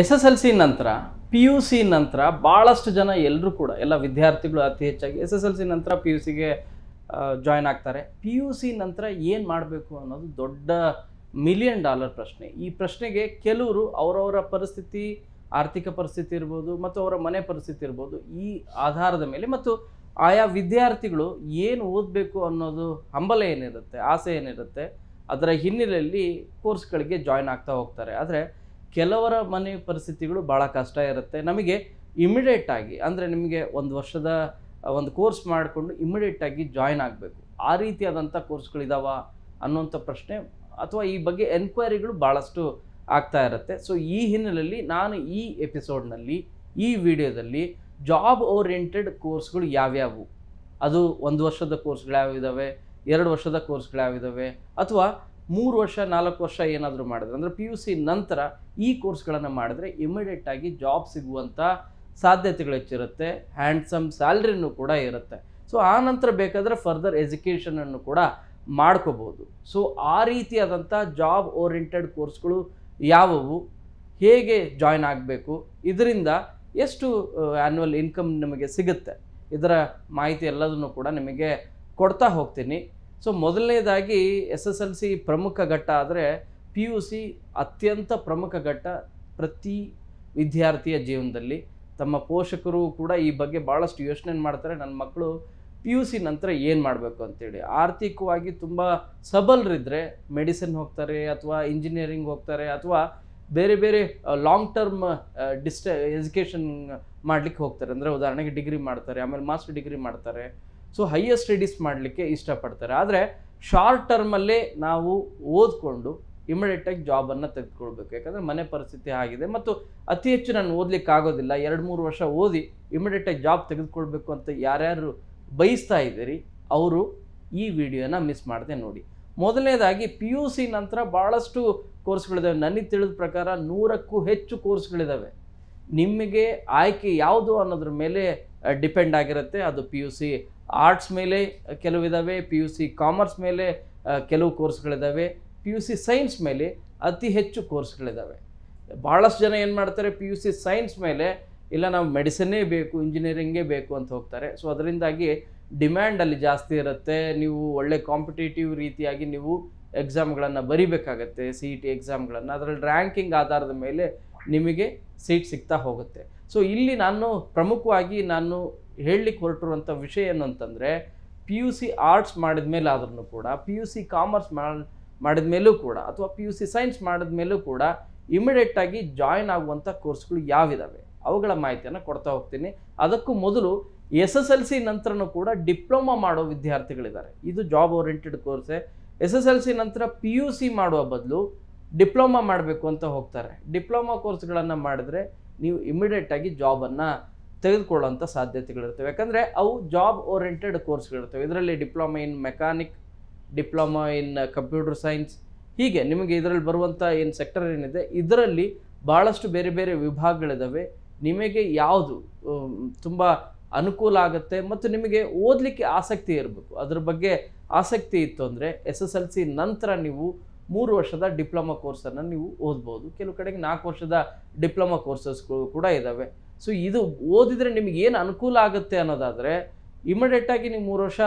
S S L C ನಂತರ P U C ನಂತರ ಭಾಳಷ್ಟು ಜನ ಎಲ್ಲರೂ ಕೂಡ ಎಲ್ಲ ವಿದ್ಯಾರ್ಥಿಗಳು ಅತಿ ಹೆಚ್ಚಾಗಿ ಎಸ್ ಎಸ್ ಎಲ್ ಸಿ ನಂತರ ಪಿ ಯು ಸಿಗೆ ಜಾಯ್ನ್ ಆಗ್ತಾರೆ ಪಿ ಯು ಸಿ ನಂತರ ಏನು ಮಾಡಬೇಕು ಅನ್ನೋದು ದೊಡ್ಡ ಮಿಲಿಯನ್ ಡಾಲರ್ ಪ್ರಶ್ನೆ ಈ ಪ್ರಶ್ನೆಗೆ ಕೆಲವರು ಅವರವರ ಪರಿಸ್ಥಿತಿ ಆರ್ಥಿಕ ಪರಿಸ್ಥಿತಿ ಇರ್ಬೋದು ಮತ್ತು ಅವರ ಮನೆ ಪರಿಸ್ಥಿತಿ ಇರ್ಬೋದು ಈ ಆಧಾರದ ಮೇಲೆ ಮತ್ತು ಆಯಾ ವಿದ್ಯಾರ್ಥಿಗಳು ಏನು ಓದಬೇಕು ಅನ್ನೋದು ಹಂಬಲ ಏನಿರುತ್ತೆ ಆಸೆ ಏನಿರುತ್ತೆ ಅದರ ಹಿನ್ನೆಲೆಯಲ್ಲಿ ಕೋರ್ಸ್ಗಳಿಗೆ ಜಾಯ್ನ್ ಆಗ್ತಾ ಹೋಗ್ತಾರೆ ಆದರೆ ಕೆಲವರ ಮನೆ ಪರಿಸ್ಥಿತಿಗಳು ಭಾಳ ಕಷ್ಟ ಇರುತ್ತೆ ನಮಗೆ ಇಮಿಡಿಯೇಟ್ ಆಗಿ ಅಂದರೆ ನಿಮಗೆ ಒಂದು ವರ್ಷದ ಒಂದು ಕೋರ್ಸ್ ಮಾಡಿಕೊಂಡು ಇಮಿಡಿಯೇಟ್ ಆಗಿ ಜಾಯ್ನ್ ಆಗಬೇಕು ಆ ರೀತಿಯಾದಂಥ ಕೋರ್ಸ್ಗಳಿದಾವ ಅನ್ನೋಂಥ ಪ್ರಶ್ನೆ ಅಥವಾ ಈ ಬಗ್ಗೆ ಎನ್ಕ್ವೈರಿಗಳು ಭಾಳಷ್ಟು ಆಗ್ತಾ ಇರುತ್ತೆ ಸೊ ಈ ಹಿನ್ನೆಲೆಯಲ್ಲಿ ನಾನು ಈ ಎಪಿಸೋಡ್ನಲ್ಲಿ ಈ ವಿಡಿಯೋದಲ್ಲಿ ಜಾಬ್ ಓರಿಯೆಂಟೆಡ್ ಕೋರ್ಸ್ಗಳು ಯಾವ್ಯಾವು ಅದು ಒಂದು ವರ್ಷದ ಕೋರ್ಸ್ಗಳು ಯಾವಿದ್ದಾವೆ ಎರಡು ವರ್ಷದ ಕೋರ್ಸ್ಗಳು ಯಾವಿದ್ದಾವೆ ಅಥವಾ ಮೂರು ವರ್ಷ ನಾಲ್ಕು ವರ್ಷ ಏನಾದರೂ ಮಾಡಿದ್ರೆ ಅಂದರೆ ಪಿ ಯು ಸಿ ನಂತರ ಈ ಕೋರ್ಸ್ಗಳನ್ನು ಮಾಡಿದ್ರೆ ಇಮಿಡಿಯೇಟಾಗಿ ಜಾಬ್ ಸಿಗುವಂಥ ಸಾಧ್ಯತೆಗಳು ಹೆಚ್ಚಿರುತ್ತೆ ಹ್ಯಾಂಡ್ಸಮ್ ಸ್ಯಾಲ್ರಿನೂ ಕೂಡ ಇರುತ್ತೆ ಸೊ ಆ ನಂತರ ಬೇಕಾದರೆ ಫರ್ದರ್ ಎಜುಕೇಷನನ್ನು ಕೂಡ ಮಾಡ್ಕೋಬೋದು ಸೊ ಆ ರೀತಿಯಾದಂಥ ಜಾಬ್ ಓರಿಯೆಂಟೆಡ್ ಕೋರ್ಸ್ಗಳು ಯಾವುವು ಹೇಗೆ ಜಾಯ್ನ್ ಆಗಬೇಕು ಇದರಿಂದ ಎಷ್ಟು ಆ್ಯನ್ಯುವಲ್ ಇನ್ಕಮ್ ನಿಮಗೆ ಸಿಗುತ್ತೆ ಇದರ ಮಾಹಿತಿ ಎಲ್ಲದನ್ನು ಕೂಡ ನಿಮಗೆ ಕೊಡ್ತಾ ಹೋಗ್ತೀನಿ ಸೊ ಮೊದಲನೇದಾಗಿ ಎಸ್ ಎಸ್ ಎಲ್ ಸಿ ಪ್ರಮುಖ ಘಟ್ಟ ಆದರೆ ಪಿ ಯು ಸಿ ಅತ್ಯಂತ ಪ್ರಮುಖ ಘಟ್ಟ ಪ್ರತಿ ವಿದ್ಯಾರ್ಥಿಯ ಜೀವನದಲ್ಲಿ ತಮ್ಮ ಪೋಷಕರು ಕೂಡ ಈ ಬಗ್ಗೆ ಭಾಳಷ್ಟು ಯೋಚನೆ ಮಾಡ್ತಾರೆ ನನ್ನ ಮಕ್ಕಳು ಪಿ ಯು ಸಿ ನಂತರ ಏನು ಮಾಡಬೇಕು ಅಂತೇಳಿ ಆರ್ಥಿಕವಾಗಿ ತುಂಬ ಸಬಲರಿದ್ದರೆ ಮೆಡಿಸಿನ್ ಹೋಗ್ತಾರೆ ಅಥವಾ ಇಂಜಿನಿಯರಿಂಗ್ ಹೋಗ್ತಾರೆ ಅಥವಾ ಬೇರೆ ಬೇರೆ ಲಾಂಗ್ ಟರ್ಮ್ ಡಿಸ್ಟ ಎಜುಕೇಷನ್ ಮಾಡಲಿಕ್ಕೆ ಹೋಗ್ತಾರೆ ಅಂದರೆ ಉದಾಹರಣೆಗೆ ಡಿಗ್ರಿ ಮಾಡ್ತಾರೆ ಆಮೇಲೆ ಮಾಸ್ಟರ್ ಡಿಗ್ರಿ ಮಾಡ್ತಾರೆ ಸೊ ಹೈಯರ್ ಸ್ಟಡೀಸ್ ಮಾಡಲಿಕ್ಕೆ ಇಷ್ಟಪಡ್ತಾರೆ ಆದರೆ ಶಾರ್ಟ್ ಟರ್ಮಲ್ಲೇ ನಾವು ಓದ್ಕೊಂಡು ಇಮಿಡಿಯೇಟಾಗಿ ಜಾಬನ್ನು ತೆಗೆದುಕೊಳ್ಬೇಕು ಯಾಕಂದರೆ ಮನೆ ಪರಿಸ್ಥಿತಿ ಆಗಿದೆ ಮತ್ತು ಅತಿ ಹೆಚ್ಚು ನಾನು ಓದಲಿಕ್ಕೆ ಆಗೋದಿಲ್ಲ ಎರಡು ಮೂರು ವರ್ಷ ಓದಿ ಇಮಿಡಿಯೇಟಾಗಿ ಜಾಬ್ ತೆಗೆದುಕೊಳ್ಬೇಕು ಅಂತ ಯಾರ್ಯಾರು ಬಯಸ್ತಾ ಇದ್ದೀರಿ ಅವರು ಈ ವಿಡಿಯೋನ ಮಿಸ್ ಮಾಡದೆ ನೋಡಿ ಮೊದಲನೇದಾಗಿ ಪಿ ಯು ಸಿ ನಂತರ ಭಾಳಷ್ಟು ಕೋರ್ಸ್ಗಳಿದ್ದಾವೆ ನನಗೆ ತಿಳಿದ ಪ್ರಕಾರ ನೂರಕ್ಕೂ ಹೆಚ್ಚು ಕೋರ್ಸ್ಗಳಿದ್ದಾವೆ ನಿಮಗೆ ಆಯ್ಕೆ ಯಾವುದು ಅನ್ನೋದ್ರ ಮೇಲೆ ಡಿಪೆಂಡ್ ಆಗಿರುತ್ತೆ ಅದು ಪಿ ಯು ಸಿ ಆರ್ಟ್ಸ್ ಮೇಲೆ ಕೆಲವಿದ್ದಾವೆ ಪಿ ಯು ಸಿ ಕಾಮರ್ಸ್ ಮೇಲೆ ಕೆಲವು ಕೋರ್ಸ್ಗಳಿದ್ದಾವೆ ಪಿ ಯು ಸಿ ಸೈನ್ಸ್ ಮೇಲೆ ಅತಿ ಹೆಚ್ಚು ಕೋರ್ಸ್ಗಳಿದ್ದಾವೆ ಭಾಳಷ್ಟು ಜನ ಏನು ಮಾಡ್ತಾರೆ ಪಿ ಯು ಸಿ ಸೈನ್ಸ್ ಮೇಲೆ ಇಲ್ಲ ನಾವು ಮೆಡಿಸನ್ನೇ ಬೇಕು ಇಂಜಿನಿಯರಿಂಗೇ ಬೇಕು ಅಂತ ಹೋಗ್ತಾರೆ ಸೊ ಅದರಿಂದಾಗಿ ಡಿಮ್ಯಾಂಡ್ ಅಲ್ಲಿ ಜಾಸ್ತಿ ಇರುತ್ತೆ ನೀವು ಒಳ್ಳೆ ಕಾಂಪಿಟೇಟಿವ್ ರೀತಿಯಾಗಿ ನೀವು ಎಕ್ಸಾಮ್ಗಳನ್ನು ಬರಿಬೇಕಾಗತ್ತೆ ಸಿ ಇ e ಟಿ ಎಕ್ಸಾಮ್ಗಳನ್ನು ಅದರಲ್ಲಿ ರ್ಯಾಂಕಿಂಗ್ ಆಧಾರದ ಮೇಲೆ ನಿಮಗೆ ಸೀಟ್ ಸಿಗ್ತಾ ಹೋಗುತ್ತೆ ಸೊ ಇಲ್ಲಿ ನಾನು ಪ್ರಮುಖವಾಗಿ ನಾನು ಹೇಳಲಿಕ್ಕೆ ಹೊರಟಿರುವಂಥ ವಿಷಯ ಏನು ಅಂತಂದರೆ ಪಿ ಯು ಸಿ ಆರ್ಟ್ಸ್ ಮಾಡಿದ ಮೇಲೆ ಆದ್ರೂ ಕೂಡ ಪಿ ಯು ಸಿ ಕಾಮರ್ಸ್ ಮಾಡಿದ ಮೇಲೂ ಕೂಡ ಅಥವಾ ಪಿ ಯು ಸಿ ಸೈನ್ಸ್ ಮಾಡಿದ ಮೇಲೂ ಕೂಡ ಇಮಿಡಿಯೇಟಾಗಿ ಜಾಯ್ನ್ ಆಗುವಂಥ ಕೋರ್ಸ್ಗಳು ಯಾವಿದ್ದಾವೆ ಅವುಗಳ ಮಾಹಿತಿಯನ್ನು ಕೊಡ್ತಾ ಹೋಗ್ತೀನಿ ಅದಕ್ಕೂ ಮೊದಲು ಎಸ್ ಎಸ್ ಎಲ್ ಸಿ ನಂತರನೂ ಕೂಡ ಡಿಪ್ಲೊಮಾ ಮಾಡೋ ವಿದ್ಯಾರ್ಥಿಗಳಿದ್ದಾರೆ ಇದು ಜಾಬ್ ಓರಿಯೆಂಟೆಡ್ ಕೋರ್ಸೇ ಎಸ್ ಎಸ್ ಎಲ್ ಸಿ ನಂತರ ಪಿ ಯು ಸಿ ಮಾಡುವ ಬದಲು ಡಿಪ್ಲೊಮಾ ಮಾಡಬೇಕು ಅಂತ ಹೋಗ್ತಾರೆ ಡಿಪ್ಲೊಮಾ ಕೋರ್ಸ್ಗಳನ್ನು ಮಾಡಿದ್ರೆ ನೀವು ಇಮಿಡಿಯೇಟಾಗಿ ಜಾಬನ್ನು ತೆಗೆದುಕೊಳ್ಳುವಂಥ ಸಾಧ್ಯತೆಗಳಿರ್ತವೆ ಯಾಕಂದರೆ ಅವು ಜಾಬ್ ಓರಿಯೆಂಟೆಡ್ ಕೋರ್ಸ್ಗಳಿರ್ತವೆ ಇದರಲ್ಲಿ diploma in mechanic diploma in computer science ಹೀಗೆ ನಿಮಗೆ ಇದರಲ್ಲಿ ಬರುವಂಥ ಏನು ಸೆಕ್ಟರ್ ಏನಿದೆ ಇದರಲ್ಲಿ ಭಾಳಷ್ಟು ಬೇರೆ ಬೇರೆ ವಿಭಾಗಗಳಿದ್ದಾವೆ ನಿಮಗೆ ಯಾವುದು ತುಂಬ ಅನುಕೂಲ ಆಗುತ್ತೆ ಮತ್ತು ನಿಮಗೆ ಓದಲಿಕ್ಕೆ ಆಸಕ್ತಿ ಇರಬೇಕು ಅದ್ರ ಬಗ್ಗೆ ಆಸಕ್ತಿ ಇತ್ತು ಅಂದರೆ ಎಸ್ ಎಸ್ ಎಲ್ ಸಿ ನಂತರ ನೀವು ಮೂರು ವರ್ಷದ ಡಿಪ್ಲೊಮಾ ಕೋರ್ಸನ್ನು ನೀವು ಓದ್ಬೋದು ಕೆಲವು ಕಡೆಗೆ ನಾಲ್ಕು ವರ್ಷದ ಡಿಪ್ಲೊಮಾ ಕೋರ್ಸಸ್ಗಳು ಕೂಡ ಇದ್ದಾವೆ ಸೊ ಇದು ಓದಿದರೆ ನಿಮಗೆ ಏನು ಅನುಕೂಲ ಆಗುತ್ತೆ ಅನ್ನೋದಾದರೆ ಇಮಿಡಿಯೇಟಾಗಿ ನೀವು ಮೂರು ವರ್ಷ